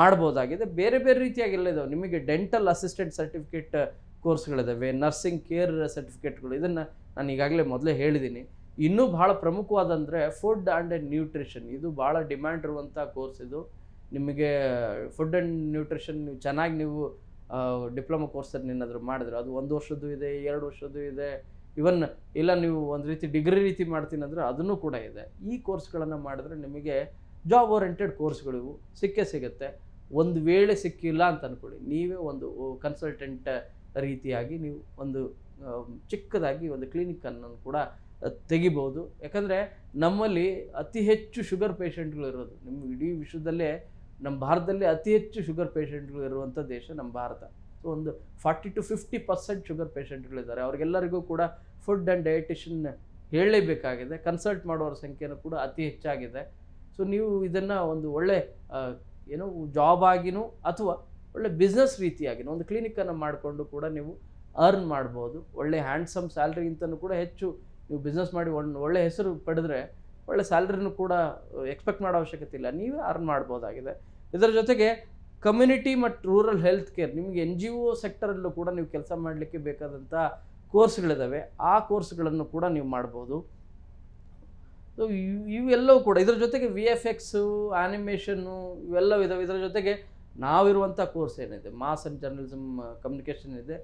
ಮಾಡ್ಬೋದಾಗಿದೆ ಬೇರೆ ಬೇರೆ ಎಲ್ಲಿದ್ದಾವೆ ನಿಮಗೆ ಡೆಂಟಲ್ ಅಸಿಸ್ಟೆಂಟ್ ಸರ್ಟಿಫಿಕೇಟ್ ಕೋರ್ಸ್ಗಳಿದ್ದಾವೆ ನರ್ಸಿಂಗ್ ಕೇರ್ ಸರ್ಟಿಫಿಕೇಟ್ಗಳು ಇದನ್ನು ನಾನು ಈಗಾಗಲೇ ಮೊದಲೇ ಹೇಳಿದ್ದೀನಿ ಇನ್ನೂ ಭಾಳ ಪ್ರಮುಖವಾದಂದರೆ ಫುಡ್ ಆ್ಯಂಡ್ ನ್ಯೂಟ್ರಿಷನ್ ಇದು ಭಾಳ ಡಿಮ್ಯಾಂಡ್ ಇರುವಂಥ ಕೋರ್ಸ್ ಇದು ನಿಮಗೆ ಫುಡ್ ಆ್ಯಂಡ್ ನ್ಯೂಟ್ರಿಷನ್ ನೀವು ಚೆನ್ನಾಗಿ ನೀವು ಡಿಪ್ಲೊಮಾ ಕೋರ್ಸಲ್ಲಿ ಏನಾದರೂ ಮಾಡಿದ್ರೆ ಅದು ಒಂದು ವರ್ಷದ್ದು ಇದೆ ಎರಡು ವರ್ಷದ್ದು ಇದೆ ಇವನ್ ಇಲ್ಲ ನೀವು ಒಂದು ರೀತಿ ಡಿಗ್ರಿ ರೀತಿ ಮಾಡ್ತೀನಿ ಅಂದರೆ ಅದನ್ನು ಕೂಡ ಇದೆ ಈ ಕೋರ್ಸ್ಗಳನ್ನು ಮಾಡಿದ್ರೆ ನಿಮಗೆ ಜಾಬ್ ಓರಿಯೆಂಟೆಡ್ ಕೋರ್ಸ್ಗಳಿವು ಸಿಕ್ಕೇ ಸಿಗುತ್ತೆ ಒಂದು ವೇಳೆ ಸಿಕ್ಕಿಲ್ಲ ಅಂತ ಅಂದ್ಕೊಳ್ಳಿ ನೀವೇ ಒಂದು ಕನ್ಸಲ್ಟೆಂಟ್ ರೀತಿಯಾಗಿ ನೀವು ಒಂದು ಚಿಕ್ಕದಾಗಿ ಒಂದು ಕ್ಲಿನಿಕನ್ನು ಕೂಡ ತೆಗಿಬೋದು ಯಾಕಂದರೆ ನಮ್ಮಲ್ಲಿ ಅತಿ ಹೆಚ್ಚು ಶುಗರ್ ಪೇಷಂಟ್ಗಳು ಇರೋದು ನಿಮ್ಗೆ ಇಡೀ ವಿಶ್ವದಲ್ಲೇ ನಮ್ಮ ಭಾರತದಲ್ಲಿ ಅತಿ ಹೆಚ್ಚು ಶುಗರ್ ಪೇಷೆಂಟ್ಗಳು ಇರುವಂಥ ದೇಶ ನಮ್ಮ ಭಾರತ ಸೊ ಒಂದು forty to fifty percent sugar ಪೇಷೆಂಟ್ಗಳಿದ್ದಾರೆ ಅವ್ರಿಗೆಲ್ಲರಿಗೂ ಕೂಡ ಫುಡ್ ಆ್ಯಂಡ್ ಡಯಟಿಷನ್ ಹೇಳಲೇಬೇಕಾಗಿದೆ ಕನ್ಸಲ್ಟ್ ಮಾಡೋರ ಸಂಖ್ಯೆನೂ ಕೂಡ ಅತಿ ಹೆಚ್ಚಾಗಿದೆ ಸೊ ನೀವು ಇದನ್ನು ಒಂದು ಒಳ್ಳೆ ಏನೋ ಜಾಬ್ ಆಗಿನೂ ಅಥವಾ ಒಳ್ಳೆ ಬಿಸ್ನೆಸ್ ರೀತಿಯಾಗಿನೂ ಒಂದು ಕ್ಲಿನಿಕ್ಕನ್ನು ಮಾಡಿಕೊಂಡು ಕೂಡ ನೀವು ಅರ್ನ್ ಮಾಡ್ಬೋದು ಒಳ್ಳೆ ಹ್ಯಾಂಡ್ಸಮ್ ಸ್ಯಾಲ್ರಿಗಿಂತನೂ ಕೂಡ ಹೆಚ್ಚು ನೀವು ಬಿಸ್ನೆಸ್ ಮಾಡಿ ಒಳ್ಳೆ ಹೆಸರು ಪಡೆದ್ರೆ ಒಳ್ಳೆ ಸ್ಯಾಲ್ರಿನೂ ಕೂಡ ಎಕ್ಸ್ಪೆಕ್ಟ್ ಮಾಡೋ ಅವಶ್ಯಕತೆ ಇಲ್ಲ ನೀವೇ ಅರ್ನ್ ಮಾಡ್ಬೋದಾಗಿದೆ ಇದರ ಜೊತೆಗೆ ಕಮ್ಯುನಿಟಿ ಮತ್ತು ರೂರಲ್ ಹೆಲ್ತ್ ಕೇರ್ ನಿಮಗೆ ಎನ್ ಜಿ ಒ ಸೆಕ್ಟರಲ್ಲೂ ಕೂಡ ನೀವು ಕೆಲಸ ಮಾಡಲಿಕ್ಕೆ ಬೇಕಾದಂಥ ಕೋರ್ಸ್ಗಳಿದ್ದಾವೆ ಆ ಕೋರ್ಸ್ಗಳನ್ನು ಕೂಡ ನೀವು ಮಾಡ್ಬೋದು ಸೊ ಇವೆಲ್ಲವೂ ಕೂಡ ಇದರ ಜೊತೆಗೆ ವಿ ಎಫ್ ಎಕ್ಸು ಆ್ಯನಿಮೇಷನ್ನು ಇವೆಲ್ಲವೂ ಇದಾವೆ ಇದರ ಜೊತೆಗೆ ನಾವಿರುವಂಥ ಕೋರ್ಸ್ ಏನಿದೆ ಮಾಸ್ ಆ್ಯಂಡ್ ಜರ್ನಲಿಸಮ್ ಕಮ್ಯುನಿಕೇಷನ್ ಇದೆ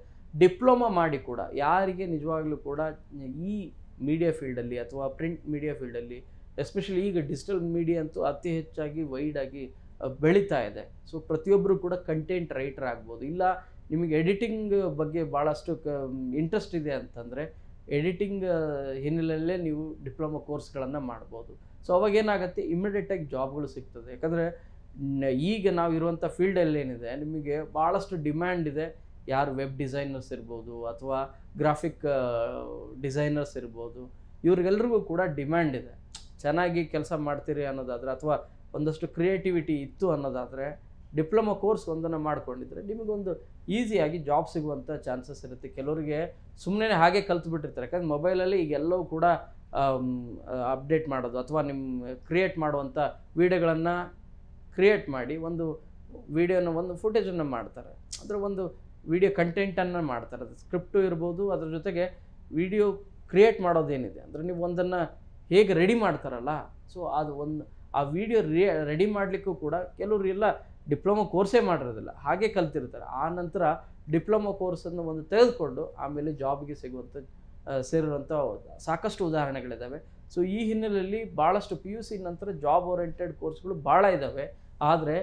ಡಿಪ್ಲೊಮಾ ಮಾಡಿ ಕೂಡ ಯಾರಿಗೆ ನಿಜವಾಗ್ಲೂ ಕೂಡ ಈ ಮೀಡಿಯಾ ಫೀಲ್ಡಲ್ಲಿ ಅಥವಾ ಪ್ರಿಂಟ್ ಮೀಡಿಯಾ ಫೀಲ್ಡಲ್ಲಿ ಎಸ್ಪೆಷಲಿ ಈಗ ಡಿಜಿಟಲ್ ಮೀಡಿಯಾ ಅಂತೂ ಅತಿ ಹೆಚ್ಚಾಗಿ ವೈಡಾಗಿ ಬೆಳೀತಾ ಇದೆ ಸೊ ಪ್ರತಿಯೊಬ್ಬರು ಕೂಡ ಕಂಟೆಂಟ್ ರೈಟರ್ ಆಗ್ಬೋದು ಇಲ್ಲ ನಿಮಗೆ ಎಡಿಟಿಂಗ್ ಬಗ್ಗೆ ಭಾಳಷ್ಟು ಕ ಇಂಟ್ರೆಸ್ಟ್ ಇದೆ ಅಂತಂದರೆ ಎಡಿಟಿಂಗ್ ಹಿನ್ನೆಲೆಯಲ್ಲೇ ನೀವು ಡಿಪ್ಲೊಮಾ ಕೋರ್ಸ್ಗಳನ್ನು ಮಾಡ್ಬೋದು ಸೊ ಅವಾಗ ಏನಾಗುತ್ತೆ ಇಮಿಡಿಯೇಟಾಗಿ ಜಾಬ್ಗಳು ಸಿಗ್ತದೆ ಯಾಕಂದರೆ ಈಗ ನಾವು ಇರುವಂಥ ಫೀಲ್ಡಲ್ಲಿ ಏನಿದೆ ನಿಮಗೆ ಭಾಳಷ್ಟು ಡಿಮ್ಯಾಂಡ್ ಇದೆ ಯಾರು ವೆಬ್ ಡಿಸೈನರ್ಸ್ ಇರ್ಬೋದು ಅಥವಾ ಗ್ರಾಫಿಕ್ ಡಿಸೈನರ್ಸ್ ಇರ್ಬೋದು ಇವ್ರಿಗೆಲ್ರಿಗೂ ಕೂಡ ಡಿಮ್ಯಾಂಡ್ ಇದೆ ಚೆನ್ನಾಗಿ ಕೆಲಸ ಮಾಡ್ತೀರಿ ಅನ್ನೋದಾದರೆ ಅಥವಾ ಒಂದಷ್ಟು ಕ್ರಿಯೇಟಿವಿಟಿ ಇತ್ತು ಅನ್ನೋದಾದರೆ ಡಿಪ್ಲೊಮಾ ಕೋರ್ಸ್ ಒಂದನ್ನು ಮಾಡಿಕೊಂಡಿದ್ರೆ ನಿಮಗೊಂದು ಈಸಿಯಾಗಿ ಜಾಬ್ ಸಿಗುವಂಥ ಚಾನ್ಸಸ್ ಇರುತ್ತೆ ಕೆಲವರಿಗೆ ಸುಮ್ಮನೆ ಹಾಗೆ ಕಲ್ತುಬಿಟ್ಟಿರ್ತಾರೆ ಯಾಕಂದ್ರೆ ಮೊಬೈಲಲ್ಲಿ ಈಗೆಲ್ಲವೂ ಕೂಡ ಅಪ್ಡೇಟ್ ಮಾಡೋದು ಅಥವಾ ನಿಮ್ಮ ಕ್ರಿಯೇಟ್ ಮಾಡುವಂಥ ವೀಡಿಯೋಗಳನ್ನು ಕ್ರಿಯೇಟ್ ಮಾಡಿ ಒಂದು ವೀಡಿಯೋನ ಒಂದು ಫುಟೇಜನ್ನು ಮಾಡ್ತಾರೆ ಅದರ ಒಂದು ವಿಡಿಯೋ ಕಂಟೆಂಟನ್ನು ಮಾಡ್ತಾರೆ ಅದು ಸ್ಕ್ರಿಪ್ಟು ಇರ್ಬೋದು ಅದ್ರ ಜೊತೆಗೆ ವಿಡಿಯೋ ಕ್ರಿಯೇಟ್ ಮಾಡೋದೇನಿದೆ ಅಂದರೆ ನೀವು ಒಂದನ್ನು ಹೇಗೆ ರೆಡಿ ಮಾಡ್ತಾರಲ್ಲ ಸೊ ಅದು ಒಂದು ಆ ವಿಡಿಯೋ ರೇ ರೆಡಿ ಮಾಡಲಿಕ್ಕೂ ಕೂಡ ಕೆಲವರು ಎಲ್ಲ ಡಿಪ್ಲೊಮೊ ಕೋರ್ಸೇ ಮಾಡಿರೋದಿಲ್ಲ ಹಾಗೆ ಕಲ್ತಿರ್ತಾರೆ ಆ ನಂತರ ಡಿಪ್ಲೊಮೊ ಕೋರ್ಸನ್ನು ಒಂದು ತೆಗೆದುಕೊಂಡು ಆಮೇಲೆ ಜಾಬ್ಗೆ ಸಿಗುವಂಥ ಸೇರಿರುವಂಥ ಸಾಕಷ್ಟು ಉದಾಹರಣೆಗಳಿದ್ದಾವೆ ಸೊ ಈ ಹಿನ್ನೆಲೆಯಲ್ಲಿ ಭಾಳಷ್ಟು ಪಿ ಯು ಸಿ ನಂತರ ಜಾಬ್ ಓರಿಯೆಂಟೆಡ್ ಕೋರ್ಸ್ಗಳು ಭಾಳ ಇದ್ದಾವೆ ಆದರೆ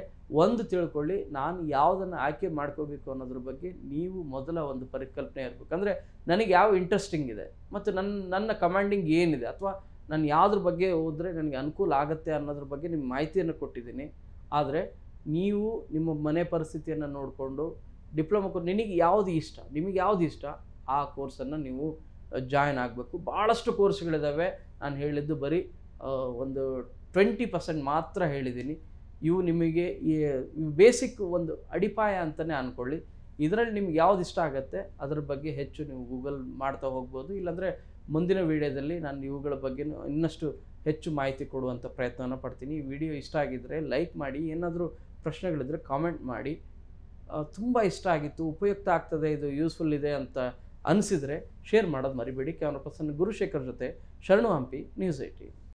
ಒಂದು ತಿಳ್ಕೊಳ್ಳಿ ನಾನು ಯಾವುದನ್ನು ಆಯ್ಕೆ ಮಾಡ್ಕೋಬೇಕು ಅನ್ನೋದ್ರ ಬಗ್ಗೆ ನೀವು ಮೊದಲ ಒಂದು ಪರಿಕಲ್ಪನೆ ಇರಬೇಕು ಅಂದರೆ ನನಗೆ ಯಾವ ಇಂಟ್ರೆಸ್ಟಿಂಗ್ ಇದೆ ಮತ್ತು ನನ್ನ ನನ್ನ ಕಮಾಂಡಿಂಗ್ ಏನಿದೆ ಅಥವಾ ನಾನು ಯಾವುದ್ರ ಬಗ್ಗೆ ಹೋದರೆ ನನಗೆ ಅನುಕೂಲ ಆಗುತ್ತೆ ಅನ್ನೋದ್ರ ಬಗ್ಗೆ ನಿಮ್ಮ ಮಾಹಿತಿಯನ್ನು ಕೊಟ್ಟಿದ್ದೀನಿ ಆದರೆ ನೀವು ನಿಮ್ಮ ಮನೆ ಪರಿಸ್ಥಿತಿಯನ್ನು ನೋಡಿಕೊಂಡು ಡಿಪ್ಲೊಮಾ ಕೋರ್ ನಿನಗೆ ಯಾವುದು ಇಷ್ಟ ನಿಮಗೆ ಯಾವುದು ಇಷ್ಟ ಆ ಕೋರ್ಸನ್ನು ನೀವು ಜಾಯ್ನ್ ಆಗಬೇಕು ಭಾಳಷ್ಟು ಕೋರ್ಸ್ಗಳಿದ್ದಾವೆ ನಾನು ಹೇಳಿದ್ದು ಬರೀ ಒಂದು ಟ್ವೆಂಟಿ ಪರ್ಸೆಂಟ್ ಮಾತ್ರ ಹೇಳಿದ್ದೀನಿ ಇವು ನಿಮಗೆ ಈ ಬೇಸಿಕ್ ಒಂದು ಅಡಿಪಾಯ ಅಂತಲೇ ಅಂದ್ಕೊಳ್ಳಿ ಇದರಲ್ಲಿ ನಿಮ್ಗೆ ಯಾವ್ದು ಇಷ್ಟ ಆಗುತ್ತೆ ಅದ್ರ ಬಗ್ಗೆ ಹೆಚ್ಚು ನೀವು ಗೂಗಲ್ ಮಾಡ್ತಾ ಹೋಗ್ಬೋದು ಇಲ್ಲಾಂದರೆ ಮುಂದಿನ ವಿಡಿಯೋದಲ್ಲಿ ನಾನು ಇವುಗಳ ಬಗ್ಗೆ ಇನ್ನಷ್ಟು ಹೆಚ್ಚು ಮಾಹಿತಿ ಕೊಡುವಂಥ ಪ್ರಯತ್ನವನ್ನು ಪಡ್ತೀನಿ ಈ ವಿಡಿಯೋ ಇಷ್ಟ ಆಗಿದ್ದರೆ ಲೈಕ್ ಮಾಡಿ ಏನಾದರೂ ಪ್ರಶ್ನೆಗಳಿದ್ದರೆ ಕಾಮೆಂಟ್ ಮಾಡಿ ತುಂಬ ಇಷ್ಟ ಆಗಿತ್ತು ಉಪಯುಕ್ತ ಆಗ್ತದೆ ಇದು ಯೂಸ್ಫುಲ್ ಇದೆ ಅಂತ ಅನಿಸಿದರೆ ಶೇರ್ ಮಾಡೋದು ಮರಿಬೇಡಿ ಕ್ಯಾಮ್ರಾ ಪರ್ಸನ್ ಗುರುಶೇಖರ್ ಜೊತೆ ಶರಣು ಹಂಪಿ ನ್ಯೂಸ್ ಐಟಿ